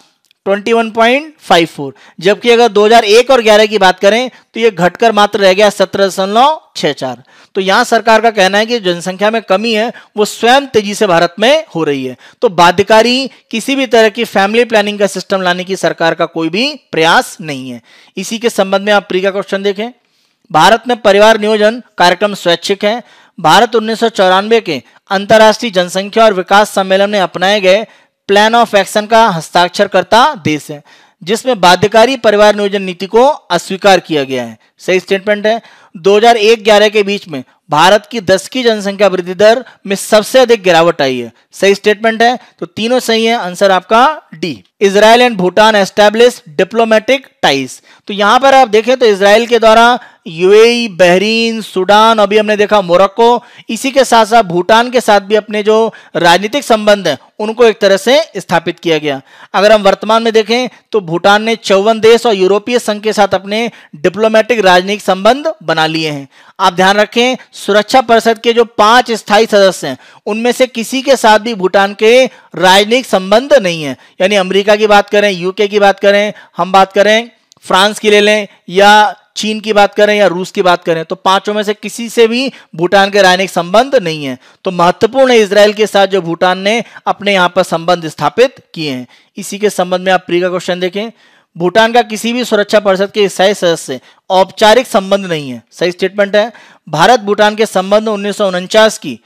21.54 जबकि अगर 2001 और 11 की बात करें तो यह घटकर मात्र रह गया सत्रह दशमलव चार तो यहां सरकार का कहना है कि जनसंख्या में कमी है वो स्वयं तेजी से भारत में हो रही है तो बाध्यकारी किसी भी तरह की फैमिली प्लानिंग का सिस्टम लाने की सरकार का कोई भी प्रयास नहीं है इसी के संबंध में आप प्री का क्वेश्चन देखें भारत में परिवार नियोजन कार्यक्रम स्वैच्छिक है भारत उन्नीस के अंतर्राष्ट्रीय जनसंख्या और विकास सम्मेलन में अपनाए गए प्लान ऑफ एक्शन का हस्ताक्षरकर्ता देश है जिसमें बाध्यकारी परिवार नियोजन नीति को अस्वीकार किया गया है सही स्टेटमेंट है 2001-11 के बीच में भारत की 10 की जनसंख्या वृद्धि दर में सबसे अधिक गिरावट आई है सही स्टेटमेंट है तो तीनों सही है आंसर आपका D Israel and Bhutan establish diplomatic ties तो यहां पर आप देखें तो इसराइल के द्वारा यूएई बहरीन सूडान अभी हमने देखा मोरक्को इसी के साथ साथ भूटान के साथ भी अपने जो राजनीतिक संबंध हैं उनको एक तरह से स्थापित किया गया अगर हम वर्तमान में देखें तो भूटान ने चौवन देश और यूरोपीय संघ के साथ अपने डिप्लोमेटिक राजनीतिक संबंध बना लिए हैं आप ध्यान रखें सुरक्षा परिषद के जो पांच स्थायी सदस्य हैं उनमें से किसी के साथ भी भूटान के राजनीतिक संबंध नहीं है यानी अमरीका की बात करें यूके की बात करें हम बात करें फ्रांस की ले लें या चीन की बात करें या रूस की बात करें तो पांचों में से किसी से भी भूटान के राजनयिक संबंध नहीं है तो महत्वपूर्ण है इसराइल के साथ जो भूटान ने अपने यहां पर संबंध स्थापित किए हैं इसी के संबंध में आप प्री का क्वेश्चन देखें भूटान का किसी भी सुरक्षा परिषद के ईसाई सदस्य औपचारिक संबंध नहीं है सही स्टेटमेंट है भारत भूटान के संबंध उन्नीस की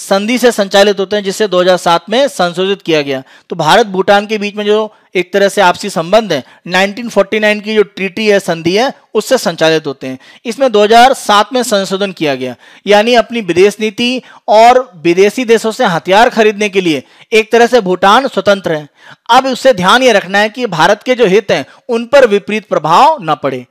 संधि से संचालित होते हैं जिसे 2007 में संशोधित किया गया तो भारत भूटान के बीच में जो एक तरह से आपसी संबंध है 1949 की जो ट्रीटी है संधि है उससे संचालित होते हैं इसमें 2007 में संशोधन किया गया यानी अपनी विदेश नीति और विदेशी देशों से हथियार खरीदने के लिए एक तरह से भूटान स्वतंत्र है अब उससे ध्यान ये रखना है कि भारत के जो हित हैं उन पर विपरीत प्रभाव न पड़े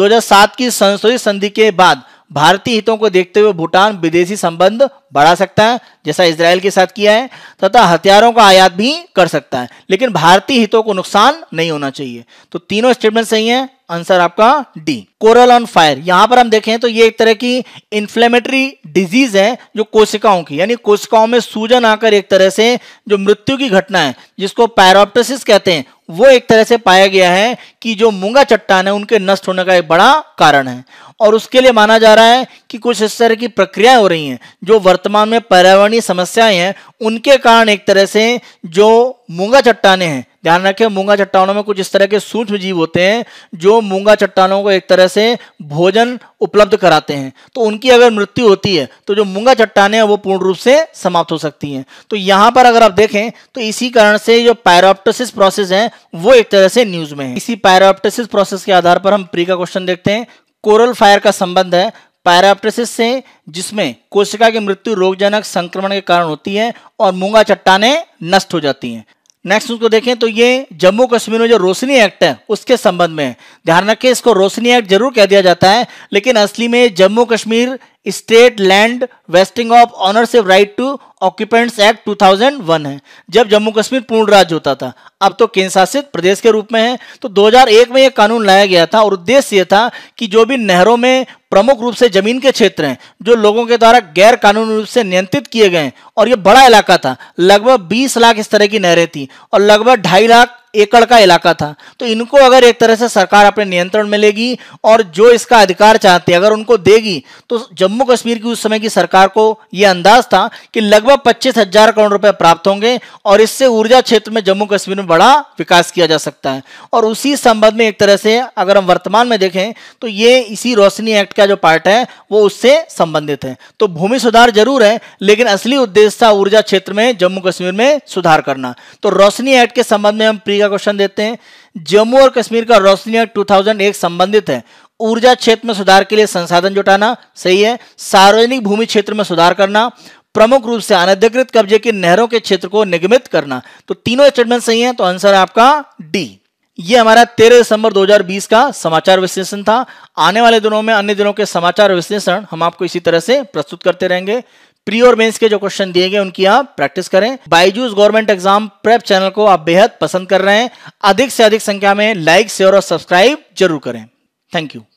2007 की संशोधित संधि के बाद भारतीय हितों को देखते हुए भूटान विदेशी संबंध बढ़ा सकता है जैसा इसराइल के साथ किया है तथा हथियारों का आयात भी कर सकता है लेकिन भारतीय हितों को नुकसान नहीं होना चाहिए तो तीनों स्टेटमेंट सही है आंसर आपका डी कोरल ऑन फायर यहां पर हम देखें तो ये एक तरह की इन्फ्लेमेटरी डिजीज है जो कोशिकाओं की यानी कोशिकाओं में सूजन आकर एक तरह से जो मृत्यु की घटना है जिसको पैरोप्टिस कहते हैं वो एक तरह से पाया गया है कि जो मूंगा चट्टान है उनके नष्ट होने का एक बड़ा कारण है और उसके लिए माना जा रहा है कि कुछ इस तरह की प्रक्रियाएं हो रही हैं जो वर्तमान में पर्यावरणीय समस्याएं हैं उनके कारण एक तरह से जो मूंगा चट्टाने हैं ध्यान रखें मूंगा चट्टानों में कुछ इस तरह के सूक्ष्म जीव होते हैं जो मूंगा चट्टानों को एक तरह से भोजन उपलब्ध कराते हैं तो उनकी अगर मृत्यु होती है तो जो मूंगा चट्टाने हैं वो पूर्ण रूप से समाप्त हो सकती हैं तो यहाँ पर अगर आप देखें तो इसी कारण से जो पैरोप्टोसिस प्रोसेस है वो एक तरह से न्यूज में है इसी पैरोप्टोसिस प्रोसेस के आधार पर हम प्री का क्वेश्चन देखते हैं कोरल फायर का संबंध है पैराप्टेसिस से जिसमें कोशिका की मृत्यु रोगजनक संक्रमण के कारण होती है और मूंगा चट्टाने नष्ट हो जाती हैं नेक्स्ट उसको देखें तो ये जम्मू कश्मीर में जो रोशनी एक्ट है उसके संबंध में ध्यान रखें इसको रोशनी एक्ट जरूर कह दिया जाता है लेकिन असली में Jammu Kashmir state land vesting of ownership right to occupants act 2001 है जब जम्मू कश्मीर पूर्ण राज्य होता था अब तो केंद्र शासित प्रदेश के रूप में है तो 2001 में यह कानून लाया गया था और उद्देश्य यह था कि जो भी नहरों में प्रमुख रूप से जमीन के क्षेत्र हैं जो लोगों के द्वारा गैर कानूनी रूप से नियंत्रित किए गए और यह बड़ा इलाका था लगभग बीस लाख इस तरह की नहरें थी और लगभग ढाई लाख एकड़ का इलाका था तो इनको अगर एक तरह से सरकार अपने नियंत्रण में लेगी और जो इसका अधिकार चाहते अगर उनको देगी तो जम्मू कश्मीर की उस समय की सरकार को यह अंदाज था कि लगभग पच्चीस हजार करोड़ रुपए प्राप्त होंगे और इससे ऊर्जा क्षेत्र में जम्मू कश्मीर में बड़ा विकास किया जा सकता है और उसी संबंध में एक तरह से अगर हम वर्तमान में देखें तो ये इसी रोशनी एक्ट का जो पार्ट है वो उससे संबंधित है तो भूमि सुधार जरूर है लेकिन असली उद्देश्य था ऊर्जा क्षेत्र में जम्मू कश्मीर में सुधार करना तो रोशनी एक्ट के संबंध में हम प्रिया का क्वेश्चन देते हैं जम्मू और कश्मीर का रोशनी एक्ट टू संबंधित है ऊर्जा क्षेत्र में सुधार के लिए संसाधन जुटाना सही है सार्वजनिक भूमि क्षेत्र में सुधार करना प्रमुख रूप से अनधिकृत कब्जे की नहरों के क्षेत्र को निगमित करना तो तीनों स्टेटमेंट सही तो है तो आंसर आपका डी ये हमारा 13 दिसंबर 2020 का समाचार विश्लेषण था आने वाले दिनों में अन्य दिनों के समाचार विश्लेषण हम आपको इसी तरह से प्रस्तुत करते रहेंगे प्री और मेंस के जो क्वेश्चन दिए गए उनकी आप प्रैक्टिस करें BYJU'S government exam prep channel को आप बेहद पसंद कर रहे हैं अधिक से अधिक संख्या में लाइक शेयर और सब्सक्राइब जरूर करें थैंक यू